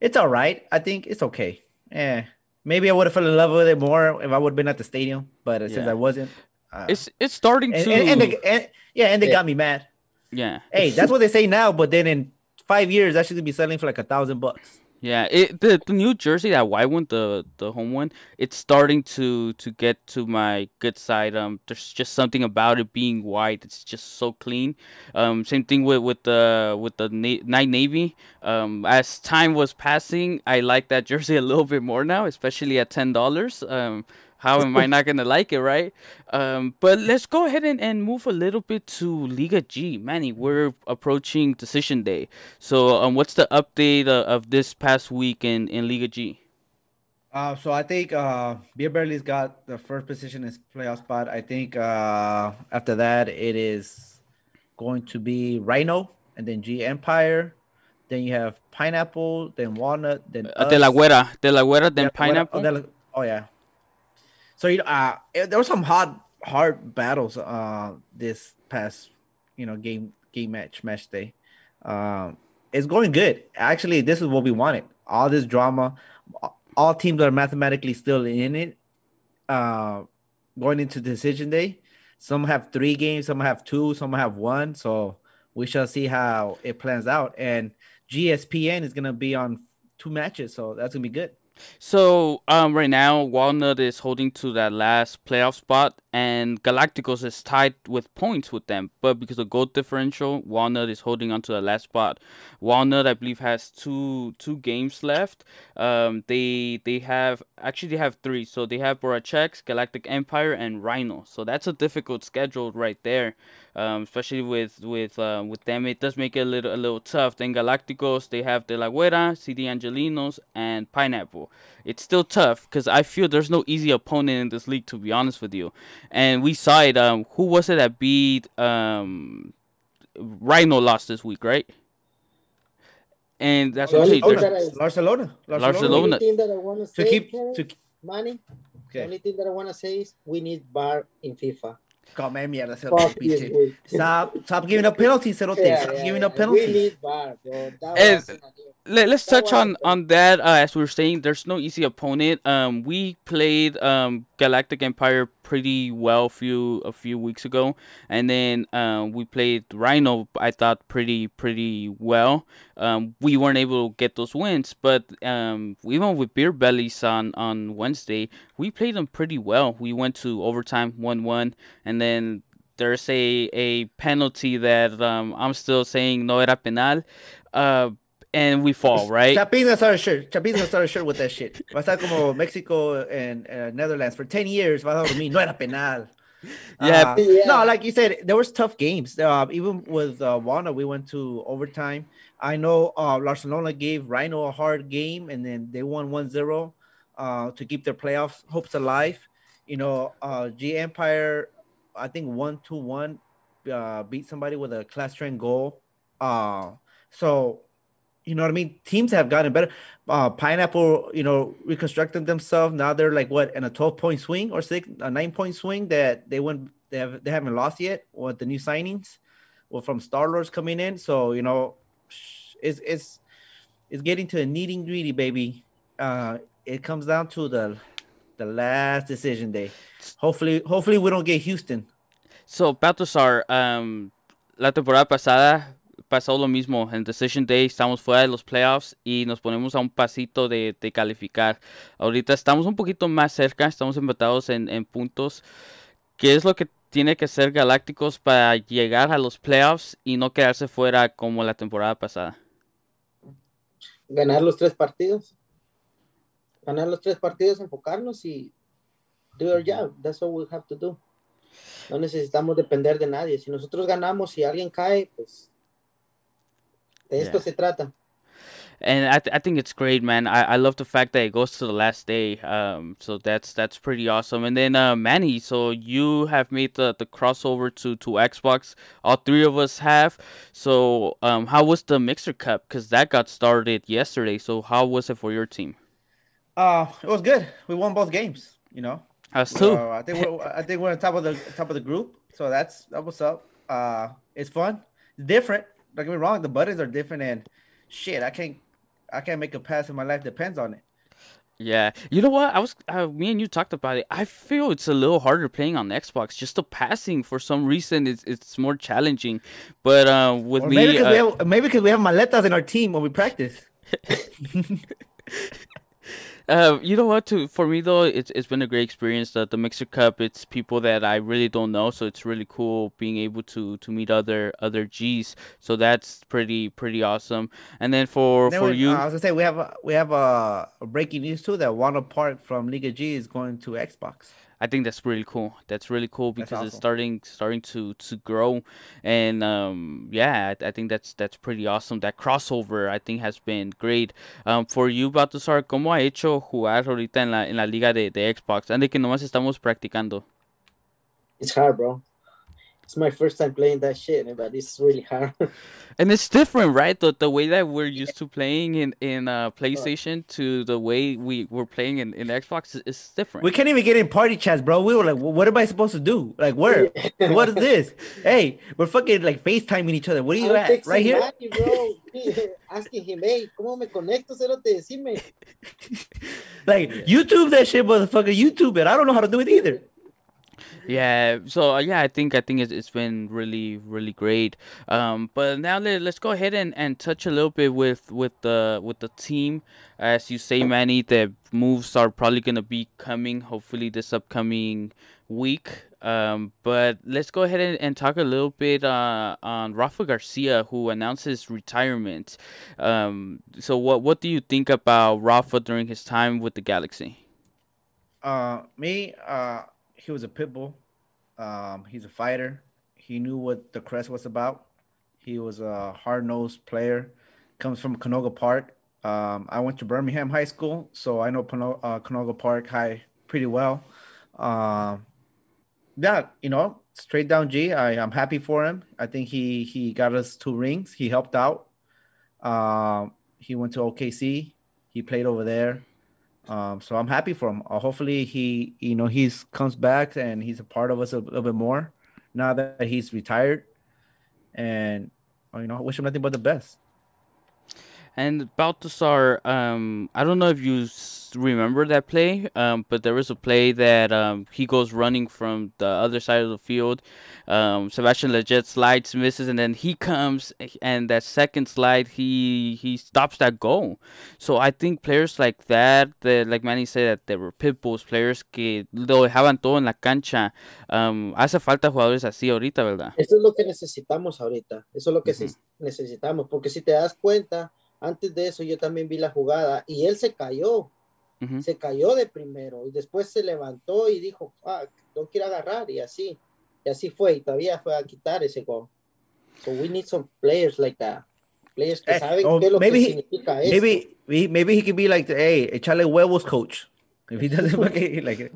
Speaker 3: it's all right. I think it's okay. Yeah, maybe I would have fell in love with it more if I would have been at the stadium, but yeah. since I
Speaker 1: wasn't, uh,
Speaker 3: it's it's starting and, to and, and, they, and yeah, and they yeah. got me mad.
Speaker 1: Yeah. Hey, that's
Speaker 3: what they say now, but then in five years that should be selling for like a thousand bucks.
Speaker 1: Yeah, it the, the New Jersey that white one, the the home one, it's starting to to get to my good side. Um, there's just something about it being white. It's just so clean. Um, same thing with with the with the na- night navy. Um, as time was passing, I like that jersey a little bit more now, especially at ten dollars. Um how am I not gonna like it, right? Um, but let's go ahead and, and move a little bit to Liga G, Manny. We're approaching decision day, so um, what's the update uh, of this past week in in Liga G?
Speaker 3: Uh, so I think uh, Beerberly's got the first position in playoff spot. I think uh, after that it is going to be Rhino and then G Empire. Then you have pineapple, then walnut, then uh, us. de la de la then oh, pineapple. Oh, la, oh yeah, so you know, uh, there were some hard, hard battles uh, this past, you know, game game match match day. Um, it's going good. Actually, this is what we wanted. All this drama, all teams are mathematically still in it. Uh, going into decision day, some have three games, some have two, some have one. So we shall see how it plans out. And GSPN is gonna be on two matches,
Speaker 1: so that's gonna be good. So um, right now, Walnut is holding to that last playoff spot, and Galacticos is tied with points with them. But because of goal differential, Walnut is holding onto the last spot. Walnut, I believe, has two two games left. Um, they they have actually they have three. So they have Borachex, Galactic Empire, and Rhino. So that's a difficult schedule right there um, especially with with uh, with them. It does make it a little a little tough. Then Galacticos, they have De La Guerra, CD Angelinos, and Pineapple. It's still tough because I feel there's no easy opponent in this league to be honest with you. And we saw it. Um, who was it that beat um, Rhino lost this week, right? And that's what oh, Barcelona. Barcelona. Barcelona. To keep to
Speaker 2: money. Okay. The only thing that I want to say is we need bar in FIFA. Come mierda, ese otro pinche. Stop, stop giving up penalties,
Speaker 3: Cerote.
Speaker 1: Yeah, stop yeah, giving up penalties. We need let, us touch on on that. Uh, as we we're saying, there's no easy opponent. Um, we played um Galactic Empire pretty well few a few weeks ago, and then um, we played Rhino. I thought pretty pretty well. Um, we weren't able to get those wins, but um, even with Beer Bellies on on Wednesday, we played them pretty well. We went to overtime one one, and then there's a a penalty that um, I'm still saying no era penal. Uh, and we fall, right? Chapina started shirt. Chapina
Speaker 3: started shirt with that shit. Va a estar como Mexico and uh, Netherlands for 10 years. Va a dormir. No era penal.
Speaker 2: Yeah, uh, yeah,
Speaker 3: No, like you said, there was tough games. Uh, even with uh, we went to overtime. I know uh, Barcelona gave Rhino a hard game, and then they won 1-0 uh, to keep their playoffs hopes alive. You know, uh, G Empire, I think 1-2-1 uh, beat somebody with a class trend goal. Uh, so you know what I mean? Teams have gotten better. Uh, Pineapple, you know, reconstructed themselves. Now they're like what in a twelve point swing or six, a nine point swing that they went they have they haven't lost yet with the new signings, well from Star Lords coming in. So you know, it's it's it's getting to a needy greedy baby. Uh, it comes down to the the last decision day. Hopefully, hopefully we don't get Houston.
Speaker 1: So, Baltasar, um, la temporada pasada pasado lo mismo. En Decision Day estamos fuera de los playoffs y nos ponemos a un pasito de, calificar. Ahorita estamos un poquito más cerca, estamos empatados en, puntos. ¿Qué es lo que tiene que hacer Galácticos para llegar a los playoffs y no quedarse fuera como la temporada pasada?
Speaker 2: Ganar los tres partidos. Ganar los tres partidos, enfocarnos y do our job. That's all we have to do. No necesitamos depender de nadie. Si nosotros ganamos, y alguien cae, pues De esto yeah. se trata.
Speaker 1: And I, th I think it's great, man. I, I love the fact that it goes to the last day. Um, so that's that's pretty awesome. And then uh, Manny, so you have made the, the crossover to to Xbox. All three of us have. So um, how was the Mixer Cup? Because that got started yesterday. So how was it for your team?
Speaker 3: Uh, it was good. We won both games. You know,
Speaker 1: us too. I think we're,
Speaker 3: I think we're on top of the top of the group. So that's that was up. Uh, it's fun, different don't get me wrong, the buttons are different and shit, I can't I can't make a pass if my life depends on it.
Speaker 1: Yeah, you know what? I was uh, me and you talked about it. I feel it's a little harder playing on Xbox. Just the passing for some reason it's it's more challenging. But uh, with or maybe me, uh, we
Speaker 3: have, maybe because we have maletas in our team when we practice.
Speaker 1: Uh, you know what? To for me though, it's it's been a great experience. The, the Mixer Cup, it's people that I really don't know, so it's really cool being able to to meet other other G's. So that's pretty pretty awesome. And then for and then for we, you, uh, I
Speaker 3: was gonna say we have a, we have a breaking news too that one Park from League of G is going to Xbox.
Speaker 1: I think that's really cool. That's really cool because awesome. it's starting starting to to grow, and um, yeah, I, I, think that's that's pretty awesome. That crossover I think has been great. Um, for you, Baltasar, ¿cómo ha hecho jugar ahorita en la en la liga de, de Xbox? Antes que nomás estamos practicando.
Speaker 2: It's hard, bro it's my first time playing that shit, eh, but it's really hard.
Speaker 1: and it's different, right? The the way that we're used to playing in in uh, PlayStation to the way we were playing in, in Xbox is, is different. We can't
Speaker 3: even get in party chats, bro. We were like, what am I supposed to do? Like, where? what is this? Hey, we're fucking like FaceTiming each other. What are you I'm at? Right here,
Speaker 2: bro. Asking him, hey, ¿cómo me conecto? Cerote, decime.
Speaker 3: like yeah. YouTube that shit, motherfucker. YouTube it. I don't know how to do it either
Speaker 1: yeah so uh, yeah i think i think it's, it's been really really great um but now let, us go ahead and and touch a little bit with with the with the team as you say manny the moves are probably going to be coming hopefully this upcoming week um but let's go ahead and, and talk a little bit uh, on rafa garcia who announces retirement um so what what do you think about rafa during his time with the galaxy
Speaker 3: uh me uh he was a pit bull. Um, he's a fighter. He knew what the crest was about. He was a hard nosed player. Comes from Canoga Park. Um, I went to Birmingham High School, so I know Pano- uh, Canoga Park High pretty well. Uh, yeah, you know, straight down G. I, I'm happy for him. I think he he got us two rings. He helped out. Uh, he went to OKC. He played over there. Um, so I'm happy for him. Uh, hopefully he, you know, he's comes back and he's a part of us a, a little bit more now that he's retired. And uh, you know, I wish him nothing but the best.
Speaker 1: And Baltasar, um, I don't know if you remember that play, um, but there was a play that um, he goes running from the other side of the field. Um, Sebastian Leggett slides, misses, and then he comes, and that second slide, he he stops that goal. So I think players like that, that like Manny said, that they were pit bulls, players que lo dejaban todo en la cancha. Um, hace falta jugadores así ahorita, ¿verdad?
Speaker 2: Eso es lo que necesitamos ahorita. Eso es lo que uh -huh. necesitamos, porque si te das cuenta, antes de eso yo también vi la jugada y él se cayó se cayó de primero y después se levantó y dijo, ah, no quiero agarrar y así. Y así fue y todavía fue a quitar ese gol. So we need some players like that. Players que eh, saben oh, qué es lo maybe, que significa maybe,
Speaker 3: Maybe he could be like, hey,
Speaker 1: echarle huevos, coach.
Speaker 3: If he doesn't like it.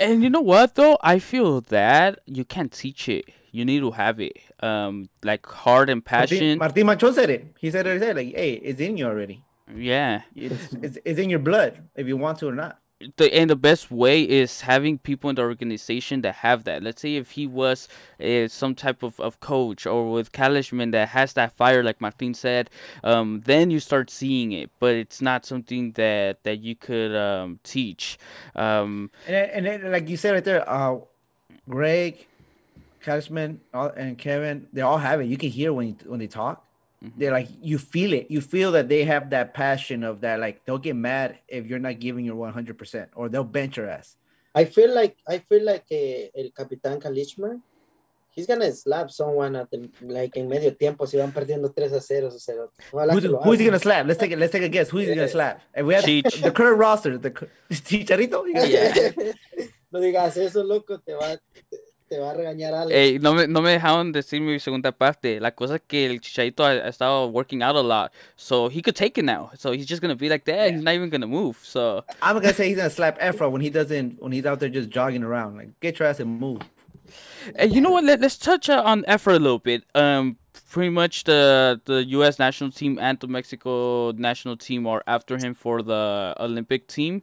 Speaker 1: And you know what though? I feel that you can't teach it. You need to have it. Um, like heart and passion. Martín Macho Machon said
Speaker 3: it. He said it. like, hey, it's in you already.
Speaker 1: Yeah, it's, it's,
Speaker 3: it's in your blood if you want to or not.
Speaker 1: The, and the best way is having people in the organization that have that. Let's say if he was uh, some type of, of coach or with Kalishman that has that fire, like Martin said, um, then you start seeing it. But it's not something that that you could um, teach. Um,
Speaker 3: and and then, like you said right there, uh, Greg, Kalishman, and Kevin, they all have it. You can hear when when they talk. Mm-hmm. They're like you feel it. You feel that they have that passion of that. Like they'll get
Speaker 2: mad if you're not giving your one hundred percent, or they'll bench your ass. I feel like I feel like eh, El Capitán Kalichmer, he's gonna slap someone at the like in medio tiempo si van perdiendo tres a cero sea,
Speaker 3: who's, who's he gonna slap let's take it let's take a guess who's he gonna eh, slap if we have Cheech. the current roster the Chicharito
Speaker 2: yeah. no digas eso loco te va te va a regañar algo. Ey,
Speaker 1: no, me, no me dejaron decir mi segunda parte. La cosa es que el Chicharito ha, ha estado working out a lot. So he could take it now. So he's just going to be like that. Yeah. He's not even going to move. So
Speaker 3: I'm going to say he's going to slap Efra when he doesn't, when he's out there just jogging around. Like, get your ass and move.
Speaker 1: Hey, you know what? Let, us touch uh, on Efra a little bit. Um, pretty much the the U.S. national team and the Mexico national team are after him for the Olympic team.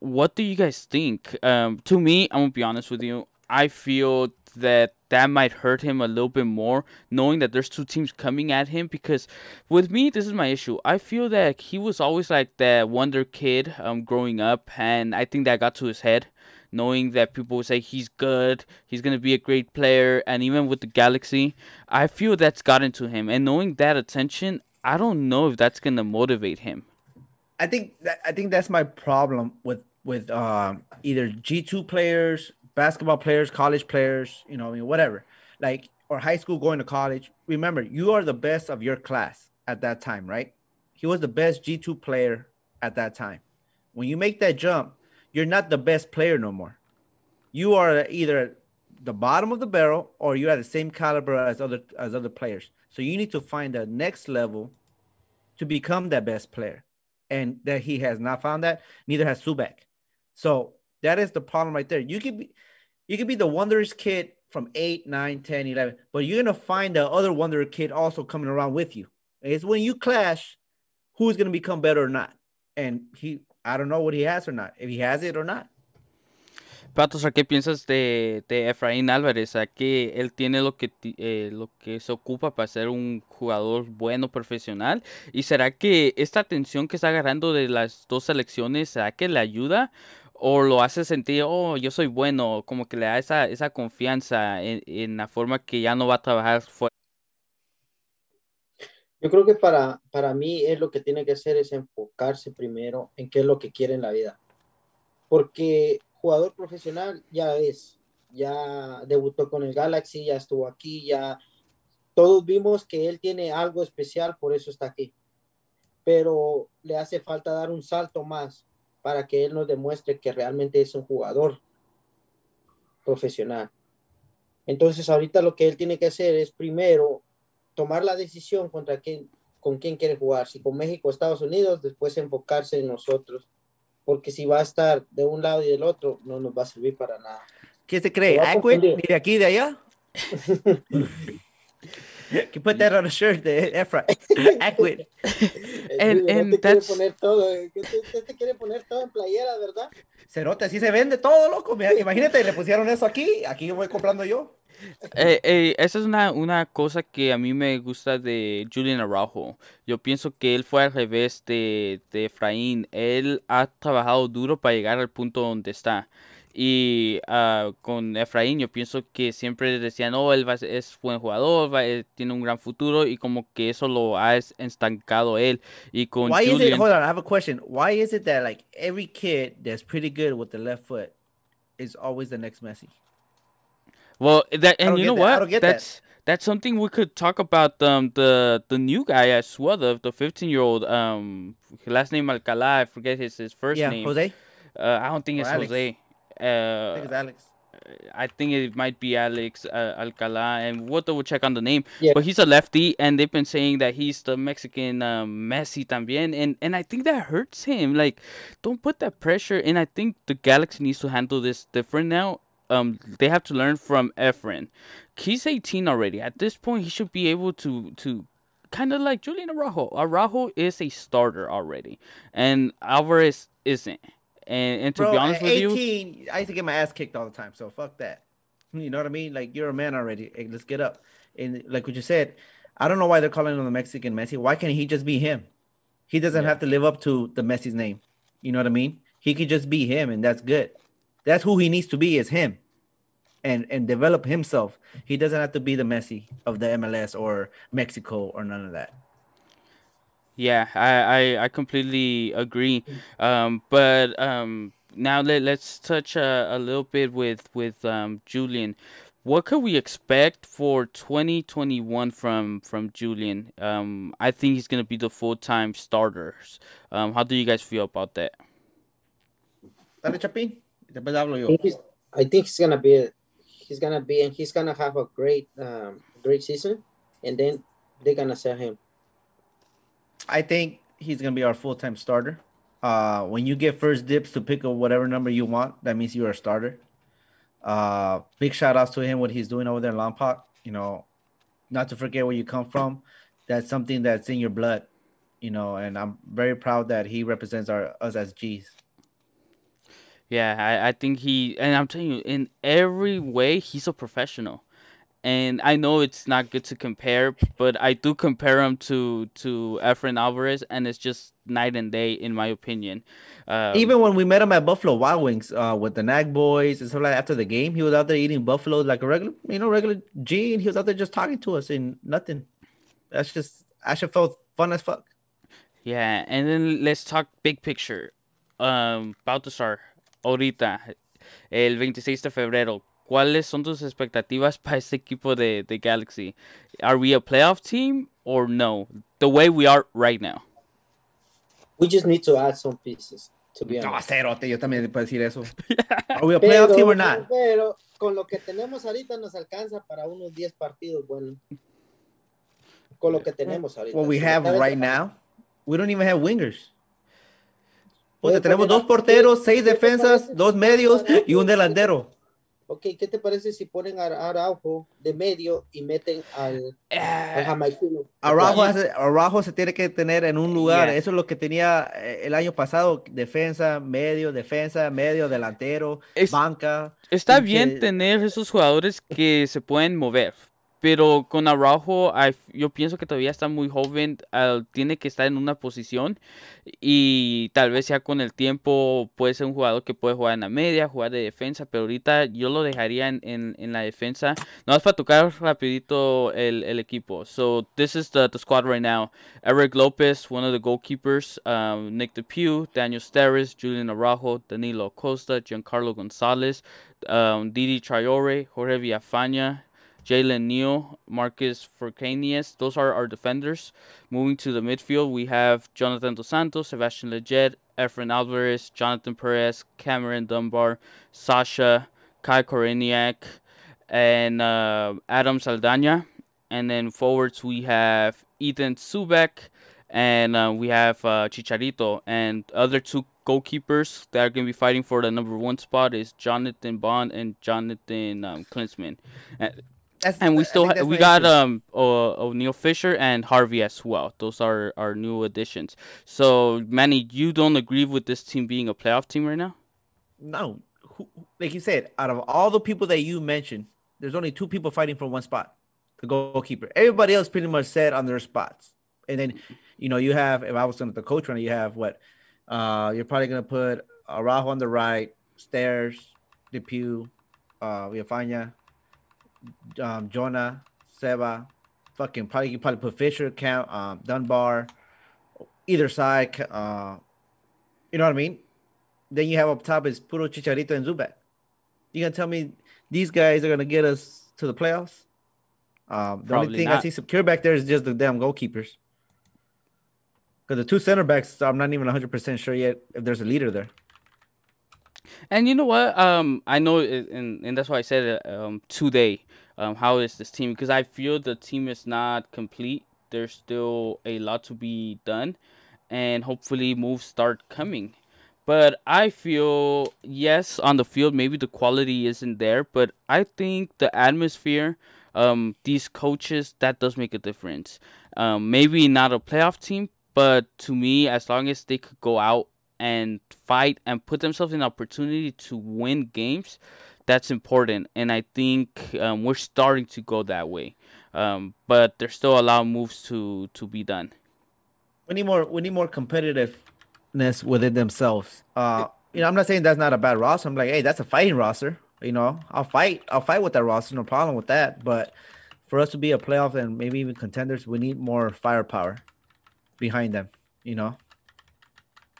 Speaker 1: What do you guys think? Um, to me, I'm gonna be honest with you. I feel that that might hurt him a little bit more knowing that there's two teams coming at him because with me this is my issue i feel that he was always like that wonder kid um, growing up and i think that got to his head knowing that people would say he's good he's going to be a great player and even with the galaxy i feel that's gotten to him and knowing that attention i don't know if that's going to motivate him
Speaker 3: i think that, i think that's my problem with with um, either g2 players basketball players, college players, you know, I mean, whatever, like, or high school going to college. Remember, you are the best of your class at that time, right? He was the best G2 player at that time. When you make that jump, you're not the best player no more. You are either the bottom of the barrel or you're at the same caliber as other as other players. So you need to find the next level to become that best player. And that he has not found that, neither has Subak. So That is the problem right there. You could be you could be the wondrous kid from 8, 9, 10, 11, but you're going to find the other wonder kid also coming around with you. It's when you clash who's going to become better or not. And he I don't know what he has or not. If he has it or not.
Speaker 1: Patos, qué piensas de, Efraín Álvarez? ¿A que él tiene lo que, eh, lo que se ocupa para ser un jugador bueno, profesional? ¿Y será que esta atención que está agarrando de las dos selecciones, será que le ayuda? o lo hace sentir, oh, yo soy bueno, como que le da esa, confianza en, la forma que ya no va a trabajar fuera.
Speaker 2: Yo creo que para, para mí es lo que tiene que hacer es enfocarse primero en qué es lo que quiere en la vida. Porque jugador profesional ya es, ya debutó con el Galaxy, ya estuvo aquí, ya todos vimos que él tiene algo especial, por eso está aquí. Pero le hace falta dar un salto más, para que él nos demuestre que realmente es un jugador profesional. Entonces ahorita lo que él tiene que hacer es primero tomar la decisión contra quién, con quién quiere jugar, si con México o Estados Unidos, después enfocarse en nosotros, porque si va a estar de un lado y del otro, no nos va a servir para nada. ¿Qué se cree? ¿Aquí? de aquí, de allá? que put that
Speaker 3: on a shirt de Efra. Act with. And, te quiere poner
Speaker 2: todo. Eh, te, este, te este quiere poner todo en playera, ¿verdad? Cerote, así se
Speaker 3: vende todo, loco. Imagínate, le pusieron eso aquí, aquí voy comprando yo.
Speaker 1: Eh, eh, esa es una, una, cosa que a mí me gusta de Julian Araujo. Yo pienso que él fue al revés de, de Efraín. Él ha trabajado duro para llegar al punto donde está. Y uh, con Efraín yo pienso que siempre decían, no, oh, él va, es buen jugador, va, él eh, tiene un gran futuro y como que eso lo ha estancado él. Y con Why Julian... is it, hold
Speaker 3: on, I have a question. Why is it that like every kid that's pretty good with the left foot is always the next Messi?
Speaker 1: Well, that and you know that. what? that's that. that's something we could talk about um the the new guy at Suada, the 15-year-old um last name Alcalá, I forget his his first yeah, name. Jose? Uh, I don't think or it's Alex. Jose. Uh, I think Alex. Uh, I think it might be Alex uh, Alcala, and we'll check on the name. Yeah. But he's a lefty, and they've been saying that he's the Mexican uh, Messi también, and and I think that hurts him. Like, don't put that pressure. And I think the Galaxy needs to handle this different now. Um, they have to learn from Efren. He's 18 already. At this point, he should be able to to kind of like Julian Araujo. Araujo is a starter already, and Alvarez isn't. And and to Bro, be honest with 18,
Speaker 3: you, I used to get my ass kicked all the time. So fuck that. You know what I mean? Like you're a man already. Hey, let's get up. And like what you said, I don't know why they're calling him the Mexican Messi. Why can't he just be him? He doesn't yeah. have to live up to the Messi's name. You know what I mean? He could just be him, and that's good. That's who he needs to be is him, and and develop himself. He doesn't have to be the Messi of the MLS or Mexico or none of that.
Speaker 1: Yeah, I, I, I completely agree. Um, but um, now let, let's touch a, uh, a little bit with, with um, Julian. What could we expect for 2021 from from Julian? Um, I think he's going to be the full time starter. Um, how do you guys feel about that?
Speaker 2: Dale Chapin, después hablo yo. I think he's gonna be he's gonna be and he's gonna have a great um, great season, and then they're gonna sell him.
Speaker 3: I think he's gonna be our full time starter. Uh, when you get first dips to pick up whatever number you want, that means you're a starter. Uh, big shout outs to him what he's doing over there in Lompoc. You know, not to forget where you come from. That's something that's in your blood. You know, and I'm very proud that he represents our us as G's.
Speaker 1: Yeah, I, I think he and I'm telling you, in every way, he's a professional and I know it's not good to compare, but I do compare him to to Efren Alvarez, and it's just night and day in my opinion. Um, Even
Speaker 3: when we met him at Buffalo Wild Wings uh, with the Nag Boys and stuff like after the game, he was out there
Speaker 1: eating buffalo like a regular,
Speaker 3: you know, regular G, and he was out there just talking to us and nothing. That's just should felt fun as fuck.
Speaker 1: Yeah, and then let's talk big picture. Um, Baltasar, ahorita, el 26 de febrero, ¿Cuáles son tus expectativas para este equipo de, de Galaxy? Are we a playoff team or no? The way we are right now.
Speaker 2: We just need to add some
Speaker 3: pieces. To be no, cerote, yo también puedo decir eso.
Speaker 2: Are we a playoff team or not? Pero con lo que tenemos ahorita nos alcanza para unos 10 partidos, bueno. Con lo que tenemos ahorita. What we have right
Speaker 3: now, we don't even have wingers. Pues tenemos dos porteros, seis defensas, dos medios y un delantero.
Speaker 2: Ok, ¿qué te parece si ponen a Araujo de medio y meten al, eh,
Speaker 3: Araujo, se tiene que tener en un lugar. Eso es lo que tenía eh, el año pasado. Defensa, medio, defensa, medio, delantero, banca. Está bien
Speaker 1: tener esos jugadores que se pueden mover pero con Araujo yo pienso que todavía está muy joven, tiene que estar en una posición y tal vez ya con el tiempo puede ser un jugador que puede jugar en la media, jugar de defensa, pero ahorita yo lo dejaría en, en, la defensa, no es para tocar rapidito el, el, equipo. So this is the, the, squad right now. Eric Lopez, one of the goalkeepers, um, Nick DePew, Daniel Steris, Julian Araujo, Danilo Costa, Giancarlo González. Um, Didi Traore, Jorge Villafaña, Jalen Neal, Marcus Forcanias. Those are our defenders. Moving to the midfield, we have Jonathan Dos Santos, Sebastian Leggett, Efren Alvarez, Jonathan Perez, Cameron Dunbar, Sasha, Kai Koreniak, and uh, Adam Saldana. And then forwards, we have Ethan Subek, and uh, we have uh, Chicharito. And other two goalkeepers that are going to be fighting for the number one spot is Jonathan Bond and Jonathan um, Klinsman. And that's, and we still we got um o- Fisher and Harvey as well. Those are our new additions. So Manny, you don't agree with this team being a playoff team right now?
Speaker 3: No, Who, like you said, out of all the people that you mentioned, there's only two people fighting for one spot, the goalkeeper. Everybody else pretty much said on their spots. And then, you know, you have if I was going to the coach runner, you have what? Uh, you're probably gonna put Araujo on the right, Stairs, Depew, uh, Viafania um, Jonah, Seba, fucking probably you probably put Fisher, Cam um, Dunbar, either side. Uh, you know what I mean? Then you have up top is Puro Chicharito and Zubat. You gonna tell me these guys are gonna get us to the playoffs? Um, the probably only thing not. I see secure back there is just the damn goalkeepers. Because the two center backs, I'm not even 100% sure yet if there's a leader there.
Speaker 1: And you know what? Um, I know, it, and and that's why I said it, um today. Um, how is this team? Because I feel the team is not complete. There's still a lot to be done, and hopefully moves start coming. But I feel yes, on the field maybe the quality isn't there, but I think the atmosphere, um, these coaches that does make a difference. Um, maybe not a playoff team, but to me, as long as they could go out and fight and put themselves in opportunity to win games, that's important. And I think um, we're starting to go that way. Um, but there's still a lot of moves to to be done.
Speaker 3: We need more. We need more competitiveness within themselves. Uh, you know, I'm not saying that's not a bad roster. I'm like, hey, that's a fighting roster. You know, I'll fight. I'll fight with that roster. No problem with that. But for us to be a playoff and maybe even contenders, we need more firepower behind them. You know.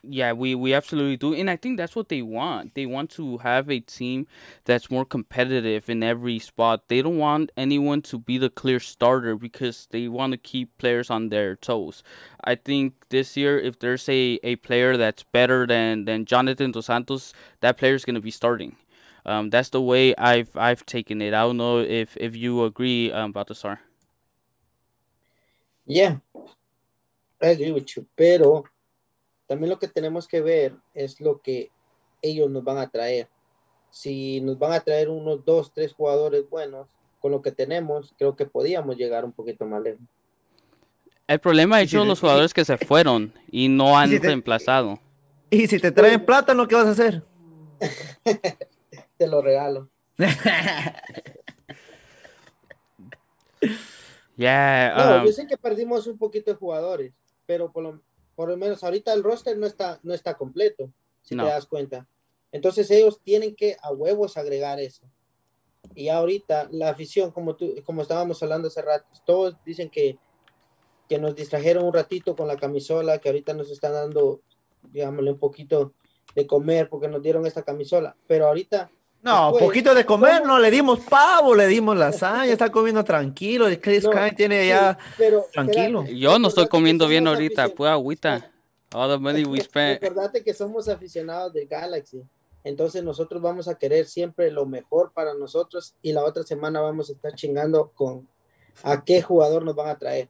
Speaker 1: Yeah, we we absolutely do, and I think that's what they want. They want to have a team that's more competitive in every spot. They don't want anyone to be the clear starter because they want to keep players on their toes. I think this year, if there's a, a player that's better than than Jonathan Dos Santos, that player is gonna be starting. Um, that's the way I've I've taken it. I don't know if if you agree, um, Baltasar.
Speaker 2: Yeah, I agree with you, pero También lo que tenemos que ver es lo que ellos nos van a traer. Si nos van a traer unos dos, tres jugadores buenos, con lo que tenemos, creo que podíamos llegar un poquito más lejos.
Speaker 1: El problema es son los jugadores que se fueron y no han reemplazado. Y
Speaker 2: si te traen plata, plátano, ¿qué vas a hacer? te lo regalo.
Speaker 1: Ya. no, yo um, sé
Speaker 2: que perdimos un poquito de jugadores, pero por lo, menos por lo menos ahorita el roster no está, no está completo, si no. te das cuenta. Entonces ellos tienen que a huevos agregar eso. Y ahorita la afición, como, tú, como estábamos hablando hace rato, todos dicen que, que nos distrajeron un ratito con la camisola, que ahorita nos están dando, digámosle, un poquito de comer porque nos dieron esta camisola. Pero ahorita no, pues, poquito de comer, no, le dimos pavo,
Speaker 3: le dimos lasaña, está comiendo tranquilo, Chris no, tiene ya
Speaker 1: tranquilo. Yo no estoy comiendo bien ahorita, pues agüita. Recordate
Speaker 2: que somos aficionados del Galaxy, entonces nosotros vamos a querer siempre lo mejor para nosotros y la otra semana vamos a estar chingando con a qué jugador nos van a traer.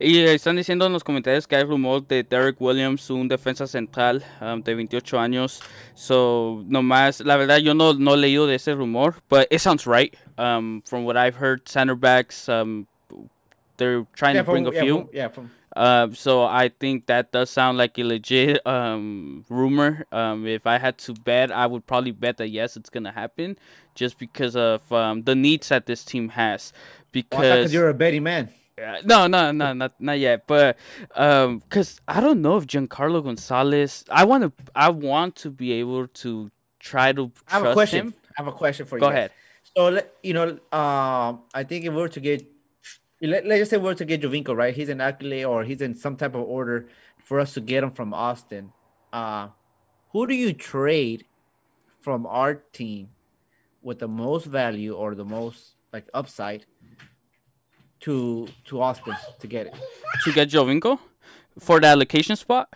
Speaker 1: Y eh, están diciendo en los comentarios que hay rumor de Derek Williams, un defensa central um, de 28 años. So, nomás, la verdad, yo no, no he leído de ese rumor, but it sounds right. Um, from what I've heard, center backs, um, they're trying yeah, to bring from, a yeah, few. From, yeah, from... Uh, so I think that does sound like a legit um, rumor. Um, if I had to bet, I would probably bet that yes, it's gonna happen, just because of um, the needs that this team has. Because well, you're a betting man. Uh, no, no, no, not not yet. But um, cause I don't know if Giancarlo Gonzalez. I want to. I want to be able to try to. I have a question. Him. I have a question for Go you. Go ahead.
Speaker 3: So you know, uh, I think if we were to get, let, let's just say we were to get Jovinko, right? He's in Ackley or he's in some type of order for us to get him from Austin. Uh, who do you trade from our team with the most value or the most like upside to to Austin to
Speaker 1: get it. To get Jovinko for that location spot.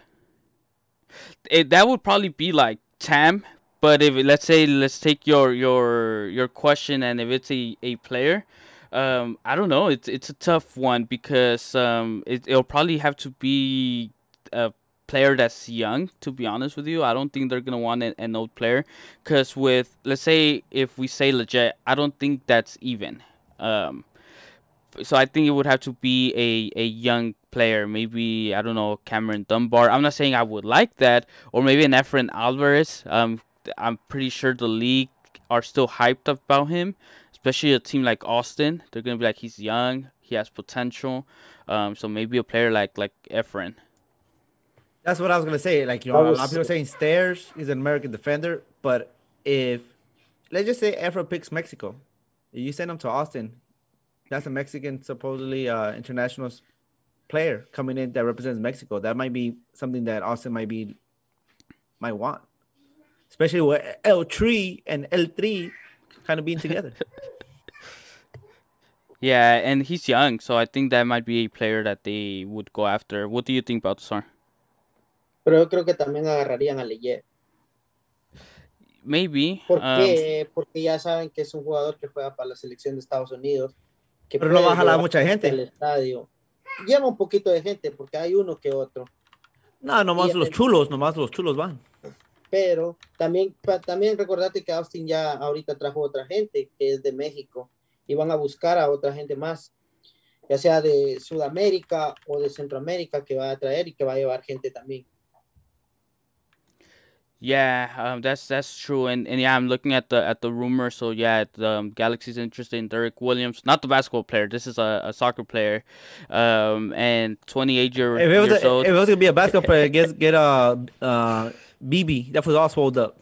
Speaker 1: It, that would probably be like Tam, but if let's say let's take your your your question and if it's a, a player, um, I don't know. It's it's a tough one because um, it it'll probably have to be a player that's young. To be honest with you, I don't think they're gonna want an, an old player because with let's say if we say legit, I don't think that's even. Um, so I think it would have to be a, a young player, maybe I don't know Cameron Dunbar. I'm not saying I would like that, or maybe an Efren Alvarez. Um, I'm pretty sure the league are still hyped about him, especially a team like Austin. They're gonna be like he's young, he has potential. Um, so maybe a player like like Efren.
Speaker 3: That's what I was gonna say. Like you know, was... a lot of people saying Stairs is an American defender, but if let's just say Efren picks Mexico, you send him to Austin, that's a Mexican supposedly uh, international player coming in that represents Mexico. That might be something that Austin might be might want, especially with El Tree and El Tree kind of being
Speaker 2: together.
Speaker 1: yeah, and he's young, so I think that might be a player that they would go after. What do you think, about Baltasar?
Speaker 2: Pero yo creo que también agarrarían
Speaker 1: a Leyet. Maybe. ¿Por um, qué?
Speaker 2: Porque ya saben que es un jugador que juega para la selección de Estados Unidos. Pero no va a jalar mucha gente. El estadio. Lleva un poquito de gente porque hay uno que otro. No, nomás los
Speaker 3: chulos, nomás los chulos van.
Speaker 2: Pero también, también recordate que Austin ya ahorita trajo otra gente que es de México y van a buscar a otra gente más, ya sea de Sudamérica o de Centroamérica que va a traer y que va a llevar gente también.
Speaker 1: Yeah, um, that's that's true, and and yeah, I'm looking at the at the rumor. So yeah, the um, Galaxy's interested in Derek Williams, not the basketball player. This is a, a soccer player, um, and 28 year, if it was years a, old. If it was gonna be
Speaker 3: a basketball player, get get a uh, BB. Uh, that was all sold up.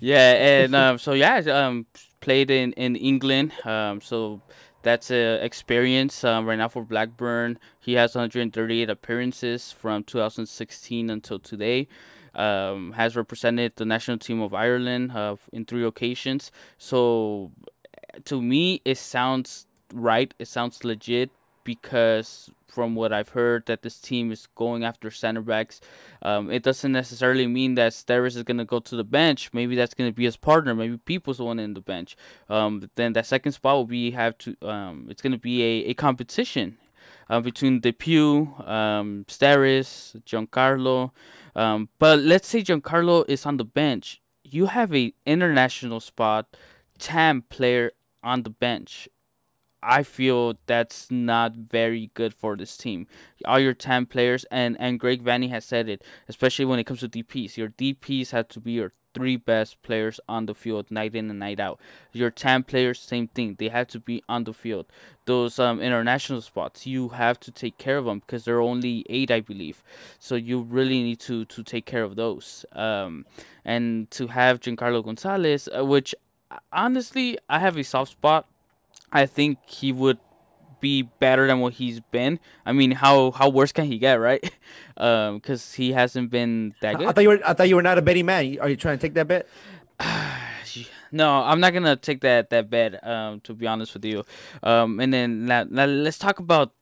Speaker 1: Yeah, and um, so yeah, um, played in in England. Um, so that's an experience um, right now for Blackburn. He has 138 appearances from 2016 until today um, has represented the national team of Ireland uh, in three occasions. So to me, it sounds right. It sounds legit because from what I've heard that this team is going after center backs. Um, it doesn't necessarily mean that Steris is going to go to the bench. Maybe that's going to be his partner. Maybe People's one in the bench. Um, then that second spot will be have to. Um, it's going to be a, a competition uh, between Depew, um, Steris, Giancarlo. Um, but let's say Giancarlo is on the bench. You have a international spot, TAM player on the bench. I feel that's not very good for this team. All your 10 players, and, and Greg Vanny has said it, especially when it comes to DPs. Your DPs have to be your three best players on the field night in and night out. Your 10 players, same thing. They have to be on the field. Those um, international spots, you have to take care of them because there are only eight, I believe. So you really need to, to take care of those. Um, and to have Giancarlo Gonzalez, uh, which uh, honestly, I have a soft spot. I think he would be better than what he's been. I mean, how how worse can he get, right? Um, because he hasn't been that good. I thought you were I thought you were
Speaker 3: not a betting man. Are you trying to take that bet?
Speaker 1: no, I'm not gonna take that that bet. Um, to be honest with you, um, and then now, now let's talk about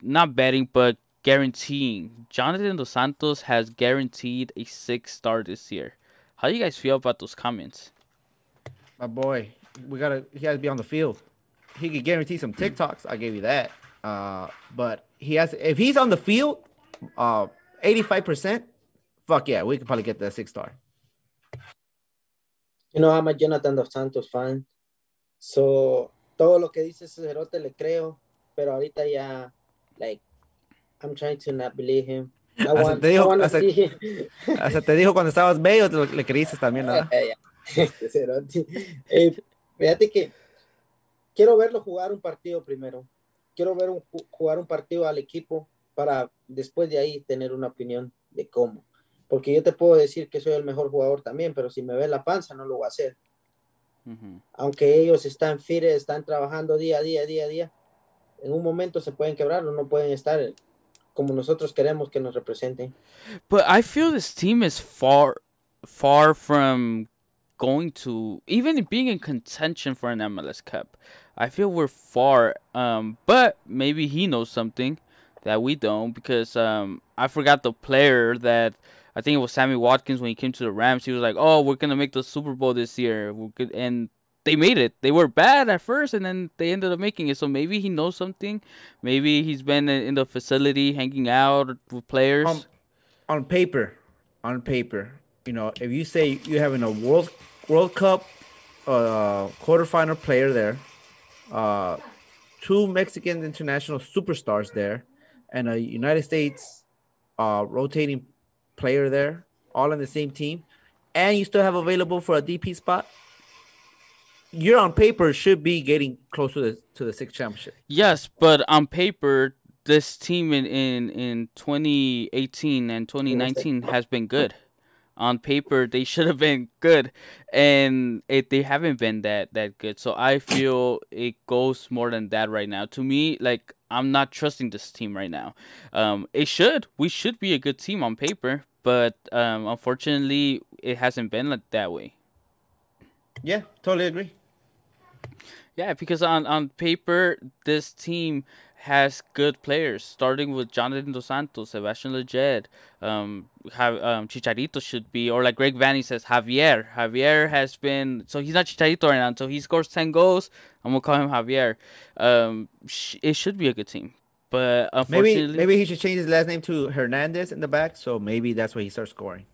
Speaker 1: not betting but guaranteeing. Jonathan Dos Santos has guaranteed a six star this year. How do you guys feel about those comments?
Speaker 3: My boy, we gotta he has to be on the field he could guarantee some TikToks. I gave you that. Uh, but he has if he's on the field, uh, 85%, fuck yeah, we could probably get the six
Speaker 2: star. You know, I'm a Jonathan Dos Santos fan. So, todo lo que dice Cerote le creo, pero ahorita ya, like, I'm trying to not believe him. hasta, te dijo,
Speaker 3: te dijo cuando estabas bello, le creíste también, ¿no?
Speaker 2: Cerote. fíjate que quiero verlo jugar un partido primero. Quiero ver un, jugar un partido al equipo para después de ahí tener una opinión de cómo. Porque yo te puedo decir que soy el mejor jugador también, pero si me ve la panza no lo voy a hacer. Aunque ellos están fires, están trabajando día a día, día a día, en un momento se pueden quebrar o no pueden estar eh, como nosotros queremos que nos representen.
Speaker 1: But I feel this team is far, far from going to even being in contention for an MLS Cup. I feel we're far. Um, but maybe he knows something that we don't because um, I forgot the player that I think it was Sammy Watkins when he came to the Rams. He was like, "Oh, we're gonna make the Super Bowl this year." and they made it. They were bad at first, and then they ended up making it. So maybe he knows something. Maybe he's been in the facility hanging out with players. Um,
Speaker 3: on paper, on paper, you know, if you say you're having a World World Cup uh, quarterfinal player there, uh, two Mexican international superstars there, and a United States uh, rotating player there, all on the same team, and you still have available for a DP spot.
Speaker 1: You're on paper should be getting
Speaker 3: close to the to the sixth
Speaker 1: championship. Yes, but on paper, this team in in, in 2018 and 2019 has been good on paper they should have been good, and it, they haven't been that that good. So I feel it goes more than that right now. To me, like I'm not trusting this team right now. Um, it should we should be a good team on paper, but um, unfortunately it hasn't been like that way. Yeah, totally agree. Yeah, because on, on paper, this team has good players, starting with Jonathan Dos Santos, Sebastian Lejed, um, um, Chicharito should be, or like Greg Vanny says, Javier. Javier has been, so he's not Chicharito right now, so he scores 10 goals. I'm going to call him Javier. Um, sh it should be a good team. But unfortunately. Maybe, maybe he
Speaker 3: should change his last name to Hernandez in the back, so maybe that's where he starts scoring.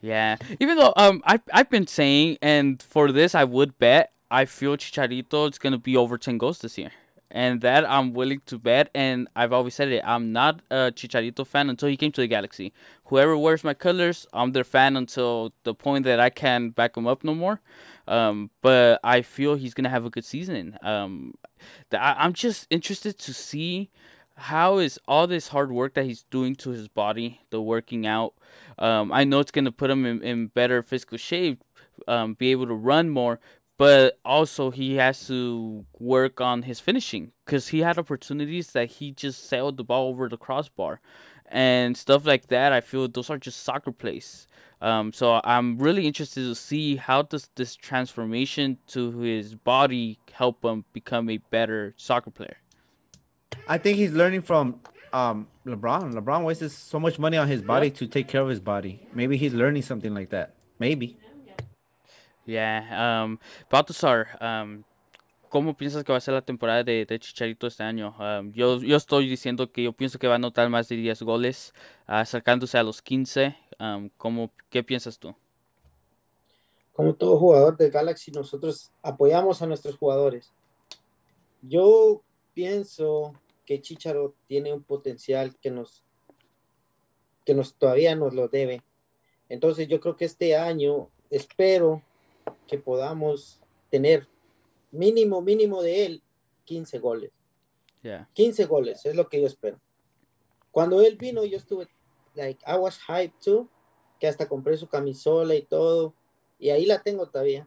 Speaker 1: Yeah, even though um, I I've been saying, and for this I would bet I feel Chicharito is gonna be over ten goals this year, and that I'm willing to bet. And I've always said it. I'm not a Chicharito fan until he came to the Galaxy. Whoever wears my colors, I'm their fan until the point that I can back them up no more. Um, but I feel he's gonna have a good season. Um, I, I'm just interested to see how is all this hard work that he's doing to his body, the working out. Um, I know it's gonna put him in, in better physical shape, um, be able to run more, but also he has to work on his finishing because he had opportunities that he just sailed the ball over the crossbar and stuff like that. I feel those are just soccer plays. Um, so I'm really interested to see how does this transformation to his body help him become a better soccer player.
Speaker 3: I think he's learning from um, LeBron. LeBron wastes so much money on his body to take care of his body. Maybe he's learning something like that. Maybe.
Speaker 1: Yeah. Um, Baltasar, um, ¿cómo piensas que va a ser la temporada de, Chicharito este año? Um, yo, yo estoy diciendo que yo pienso que va a anotar más de 10 goles, acercándose a los 15. Um, ¿cómo, ¿Qué piensas tú?
Speaker 2: Como todo jugador de Galaxy, nosotros apoyamos a nuestros jugadores. Yo pienso que Chicharito tiene un potencial que nos, que nos todavía nos lo debe. Entonces yo creo que este año espero que podamos tener mínimo, mínimo de él, 15 goles. Yeah. 15 goles, es lo que yo espero. Cuando él vino, yo estuve, like, I was hyped too, que hasta compré su camisola y todo, y ahí la tengo todavía.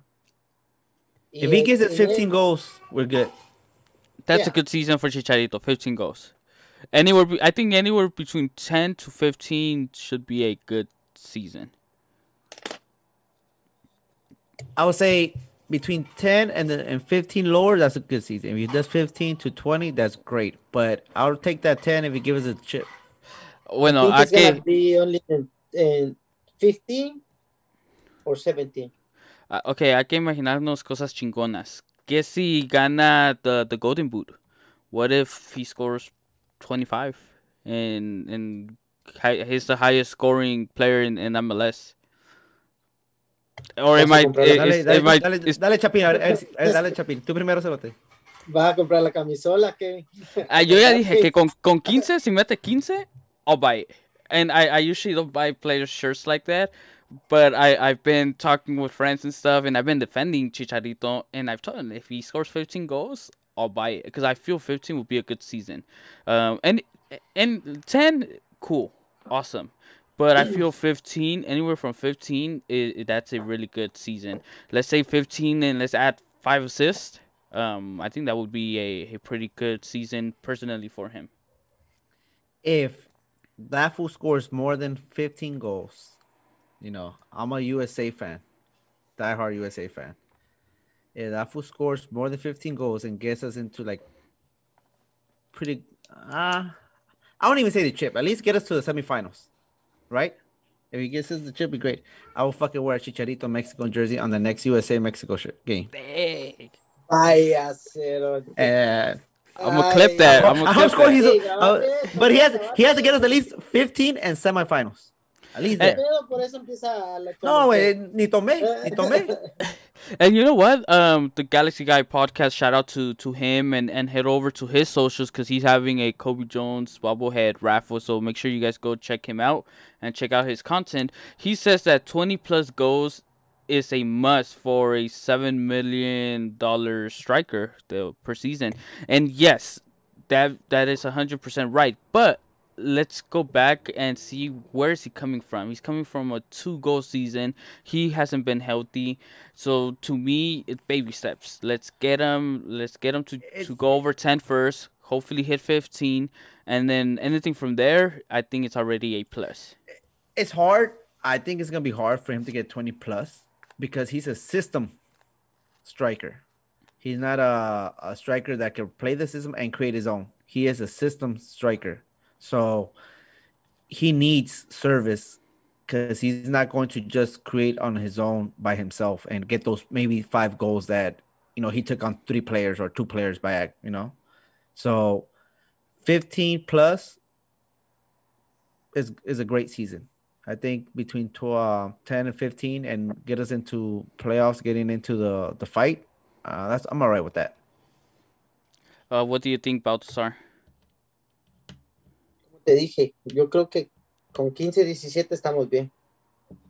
Speaker 2: If he gets at 15
Speaker 1: goals, we're good. That's a good season for Chicharito, 15 goals. Anywhere, I think anywhere between 10 to 15 should be a good season.
Speaker 3: I would say between 10 and and 15 lower, that's a good season. If you does 15 to 20, that's great. But I'll take that 10 if you give us a chip.
Speaker 1: Bueno, aqui can
Speaker 2: be only in, in 15 or 17.
Speaker 1: Uh, ok, hay que imaginarnos cosas chingonas. ¿Qué si gana the, the Golden Boot? What if he scores 25 and, and he's the highest scoring player in, in MLS? Or it might, dale, dale, it might, dale, dale, Chapín, a ver, es, es, dale Chapín, tú primero celote.
Speaker 2: Vas a comprar la camisola, que?
Speaker 1: Ah, yo ya dije que con, con 15, si mete 15, I'll buy it. And I, I usually don't buy player shirts like that, but I, I've been talking with friends and stuff, and I've been defending Chicharito, and I've told him if he scores 15 goals, I'll buy it because I feel 15 would be a good season. Um, and and 10, cool, awesome. But I feel 15, anywhere from 15, it, it, that's a really good season. Let's say 15 and let's add five assists. Um, I think that would be a, a pretty good season personally for him.
Speaker 2: If
Speaker 3: that scores more than 15 goals, you know, I'm a USA fan, diehard USA fan. If that scores more than 15 goals and gets us into like pretty, uh, I won't even say the chip, at least get us to the semifinals right? If he gets us the chip, be great. I will fucking wear a Chicharito Mexico jersey on the next USA Mexico shirt game.
Speaker 2: Big. Ay, acero.
Speaker 3: Uh, I'm gonna clip that. I'm gonna clip that. He's a, uh, but he has he has to get us
Speaker 1: at least 15 and semifinals. At least. Eh.
Speaker 2: No, güey, ni tomé, ni tomé.
Speaker 1: And you know what? Um, the Galaxy Guy podcast. Shout out to to him and and head over to his socials because he's having a Kobe Jones bobblehead raffle. So make sure you guys go check him out and check out his content. He says that twenty plus goals is a must for a seven million dollar striker per season. And yes, that that is hundred percent right. But let's go back and see where is he coming from. He's coming from a two goal season. He hasn't been healthy. So to me, it's baby steps. Let's get him. Let's get him to, to go over 10 first. Hopefully hit 15, and then anything from there, I think it's already a plus.
Speaker 3: It's hard. I think it's gonna be hard for him to get 20 plus because he's a system striker. He's not a, a striker that can play the system and create his own. He is a system striker so he needs service because he's not going to just create on his own by himself and get those maybe five goals that you know he took on three players or two players back you know so 15 plus is is a great season i think between uh, 10 and 15 and get us into playoffs getting into the the fight uh, that's i'm all right with that
Speaker 1: uh, what do you think baltasar te
Speaker 2: dije, yo creo que con 15, 17 estamos bien.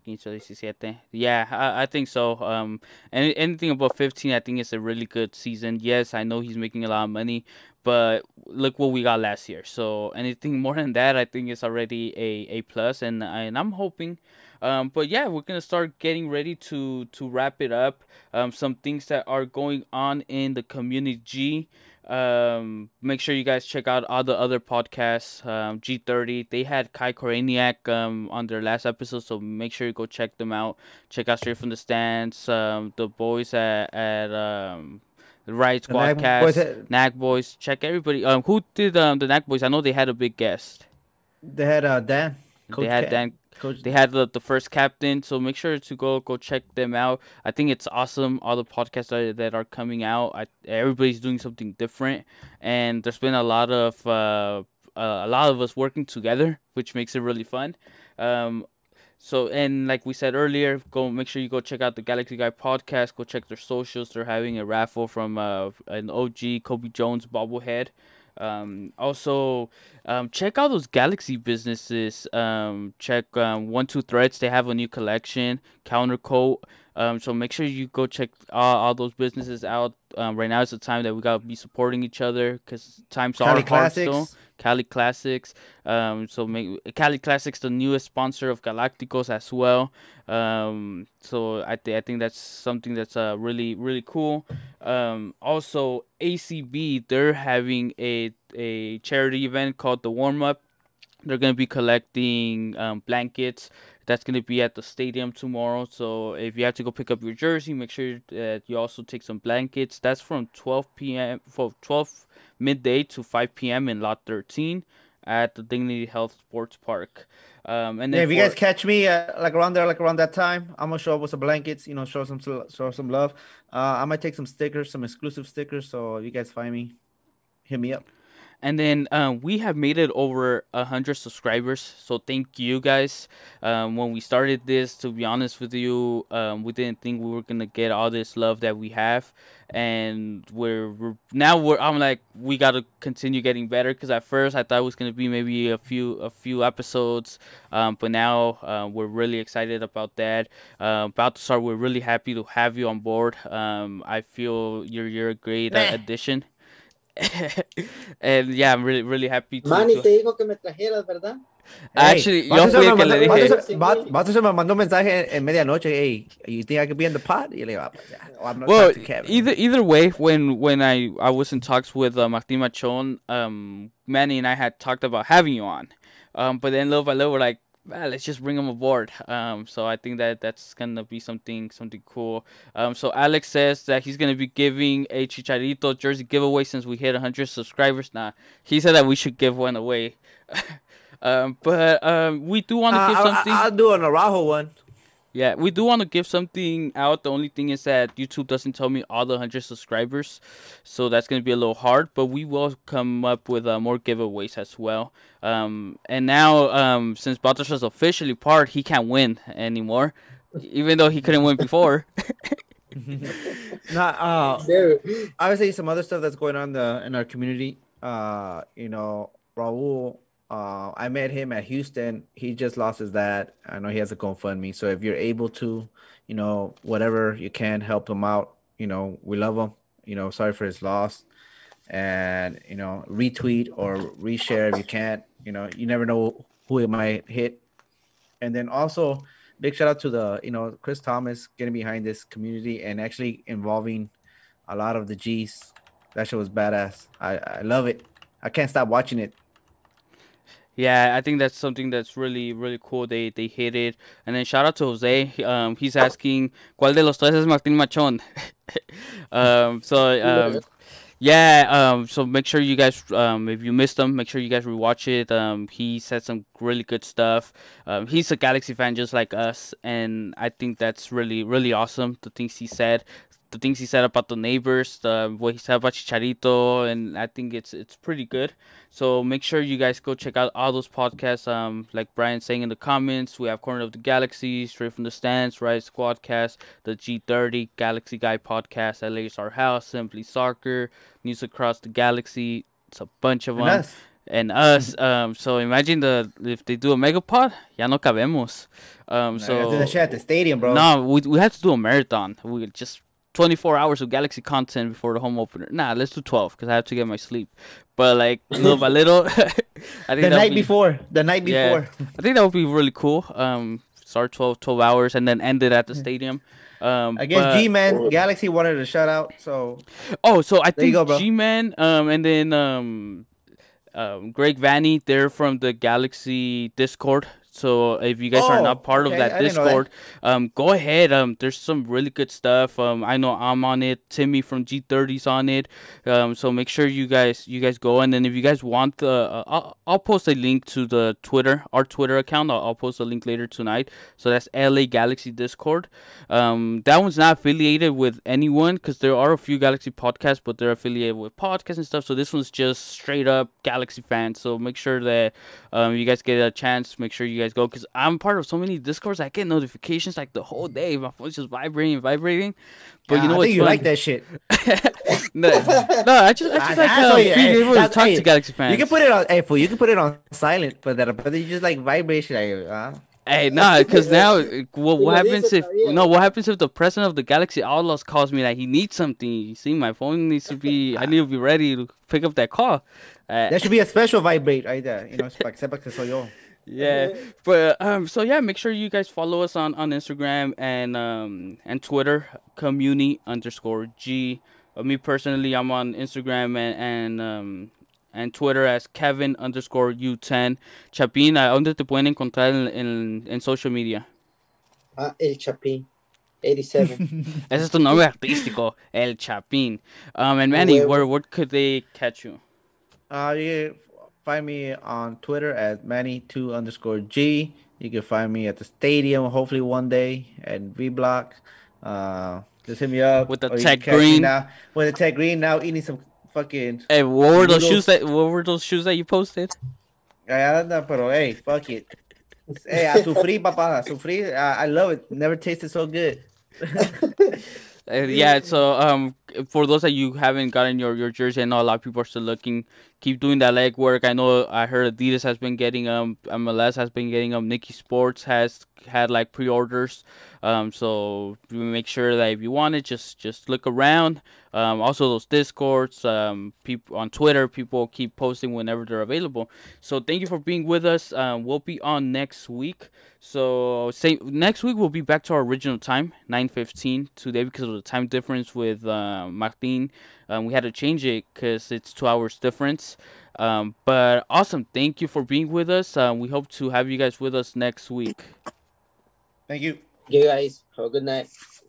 Speaker 1: 15 17. Yeah, I, I think so. Um, anything above 15, I think it's a really good season. Yes, I know he's making a lot of money, but look what we got last year. So anything more than that, I think it's already a a plus, and and I'm hoping. Um, but yeah, we're gonna start getting ready to to wrap it up. Um, some things that are going on in the community. Um, make sure you guys check out all the other podcasts. Um, G30, they had Kai Koraniak um, on their last episode, so make sure you go check them out. Check out Straight from the Stands, um, the boys at, at um, Right Squadcast, Nag, Nag Boys. Check everybody. Um, who did um, the Nag Boys? I know they had a big guest.
Speaker 3: They had uh, Dan. Coach they had
Speaker 1: Dan. Coach, they had the, the first captain, so make sure to go go check them out. I think it's awesome. All the podcasts that, that are coming out, I, everybody's doing something different, and there's been a lot of uh, uh, a lot of us working together, which makes it really fun. Um, so and like we said earlier, go make sure you go check out the Galaxy Guy podcast. Go check their socials. They're having a raffle from uh, an OG Kobe Jones bobblehead. Um, also, um, check out those Galaxy businesses. Um, check um, One Two Threads. They have a new collection, Counter Coat. Um, so make sure you go check all, all those businesses out um, right now is the time that we gotta be supporting each other because times Cali are Classics. hard still. Cali Classics. Um, so make, Cali Classics the newest sponsor of Galacticos as well. Um, so I think I think that's something that's uh, really really cool. Um, also ACB they're having a a charity event called the Warm Up. They're gonna be collecting um, blankets that's going to be at the stadium tomorrow. So if you have to go pick up your jersey, make sure that you also take some blankets. That's from 12 p.m. for 12 midday to 5 p.m. in lot 13 at the Dignity Health Sports Park. Um, and yeah, if you guys
Speaker 3: catch me uh, like around there, like around that time, I'm gonna show up with some blankets. You know, show some show some love. Uh, I might take some stickers, some exclusive stickers. So if
Speaker 1: you guys find me, hit me up and then um, we have made it over 100 subscribers so thank you guys um, when we started this to be honest with you um, we didn't think we were gonna get all this love that we have and we're, we're now we're i'm like we gotta continue getting better because at first i thought it was gonna be maybe a few a few episodes um, but now uh, we're really excited about that uh, about to start we're really happy to have you on board i feel you're you're a great uh, addition and yeah, I'm really, really happy to. Manny to... te
Speaker 2: dijo que me trajeras, ¿verdad?
Speaker 1: Ah, actually, yo fui el que
Speaker 3: le mandó mensaje en, medianoche, hey, you think I could be in the pot? Y le yeah, well, I'm not well
Speaker 1: either either way, when when I I was in talks with uh, Martín Machon, um, Manny and I had talked about having you on, um, but then little by little we're like, well, let's just bring them aboard. Um, so I think that that's gonna be something something cool. Um, so Alex says that he's gonna be giving a Chicharito jersey giveaway since we hit 100 subscribers. Nah, he said that we should give one away. um, but um, we do want to uh, give i something. I'll
Speaker 3: do an Araujo one.
Speaker 1: Yeah, we do want to give something out. The only thing is that YouTube doesn't tell me all the 100 subscribers, so that's going to be a little hard, but we will come up with uh, more giveaways as well. Um, and now, um, since is officially part, he can't win anymore, even though he couldn't win before.
Speaker 3: Not, uh, obviously, some other stuff that's going on the, uh, in our community. Uh, you know, Raul uh, I met him at Houston. He just lost his dad. I know he has a GoFundMe. So if you're able to, you know, whatever you can, help him out. You know, we love him. You know, sorry for his loss. And, you know, retweet or reshare if you can't. You know, you never know who it might hit. And then also, big shout out to the, you know, Chris Thomas getting behind this community and actually involving a lot of the G's. That show was badass. I, I love it. I can't stop watching it
Speaker 1: yeah, I think that's something that's really, really cool. They they hit it. And then shout out to Jose. Um, he's asking, ¿Cuál de los tres es Martín Machón? um, so, um, yeah, um, so make sure you guys, um, if you missed him, make sure you guys rewatch it. Um, he said some really good stuff. Um, he's a Galaxy fan just like us, and I think that's really, really awesome. The things he said, the things he said about the neighbors, the what he said about Chicharito, and I think it's it's pretty good. So make sure you guys go check out all those podcasts. Um, like Brian saying in the comments, we have Corner of the Galaxy, Straight from the Stands, Rise Squadcast, the G30 Galaxy Guy podcast, LA's Our House, Simply Soccer, News Across the Galaxy. It's a bunch of and them. Us. And us. Um, so imagine the if they do a megapod, ya no cabemos. Um, so do the at the stadium, bro. No, we we have to do a marathon. We just 24 hours of Galaxy content before the home opener. Nah, let's do 12 because I have to get my sleep. But like little by little, I think the night be, before, the night before. Yeah, I think that would be really cool. Um, start 12, 12 hours and then end it at the stadium. Um, I guess G Man
Speaker 3: Galaxy wanted a shout-out, so oh, so I think G
Speaker 1: Man, um, and then um, um, Greg Vanny, they're from the Galaxy Discord, so uh, if you guys oh, are not oh, part okay. of that I Discord, that. um, go ahead. Um, there's some really good stuff. Um, I know I'm on it. Timmy from G30's on it. Um, so make sure you guys you guys go. And then if you guys want the, uh, I'll, I'll post a link to the Twitter our Twitter account. I'll, I'll post a link later tonight. So that's LA Galaxy Discord. Um, that one's not affiliated with anyone because there are a few Galaxy podcasts, but they're affiliated with podcasts and stuff. So this one's just straight up Galaxy fans. So make sure that um, you guys get a chance. Make sure you guys go because I'm part of so many discords. I get notifications like the whole day. My phone's just vibrating, vibrating. But you know what? You like that shit? no, no, I just, I just like how uh, you, to talk hey, to Galaxy fans. You can
Speaker 3: put it on, hey, fool, you can put it on silent, but that, but you just like vibration, like, uh.
Speaker 1: Hey, nah, because now what, what happens if no? What happens if the president of the Galaxy Outlaws calls me like he needs something? You see, my phone needs to be. I need to be ready to pick up that call. Uh, there should be a
Speaker 3: special vibrate right there. You know, except
Speaker 1: yeah but um so yeah make sure you guys follow us on on instagram and um and twitter communi underscore g uh, me personally i'm on instagram and and um and Twitter as Kevin underscore U10. Chapín, I dónde te pueden encontrar en, en, en social media?
Speaker 2: Ah, El Chapín. 87.
Speaker 3: Ese es tu nombre
Speaker 1: artístico, El Chapín. Um, and Manny, where, where could they catch you?
Speaker 3: Uh, yeah, Find me on Twitter at Manny2 underscore G. You can find me at the stadium, hopefully one day, at V Block.
Speaker 1: Uh, just hit me up with the tech green now.
Speaker 3: With the tech green now, eating some fucking. Hey,
Speaker 1: what were those noodles. shoes that? What were those shoes that you posted?
Speaker 3: I don't know, but hey, fuck it. hey, I sufri, papa, sufri. I, I love it. Never tasted so good.
Speaker 1: Eh, yeah so um for those that you haven't gotten your your jersey i know a lot of people are still looking keep doing that leg work. I know I heard Adidas has been getting them, um, MLS has been getting them, um, Nike Sports has had like pre-orders. Um, so make sure that if you want it, just just look around. Um, also those discords, um, people on Twitter, people keep posting whenever they're available. So thank you for being with us. Um, we'll be on next week. So say next week we'll be back to our original time, 9:15 today because of the time difference with uh, Martin um, we had to change it because it's two hours difference. Um, but awesome. Thank you for being with us. Um, we hope to have you guys with us next week.
Speaker 4: Thank you. You guys have a good
Speaker 1: night.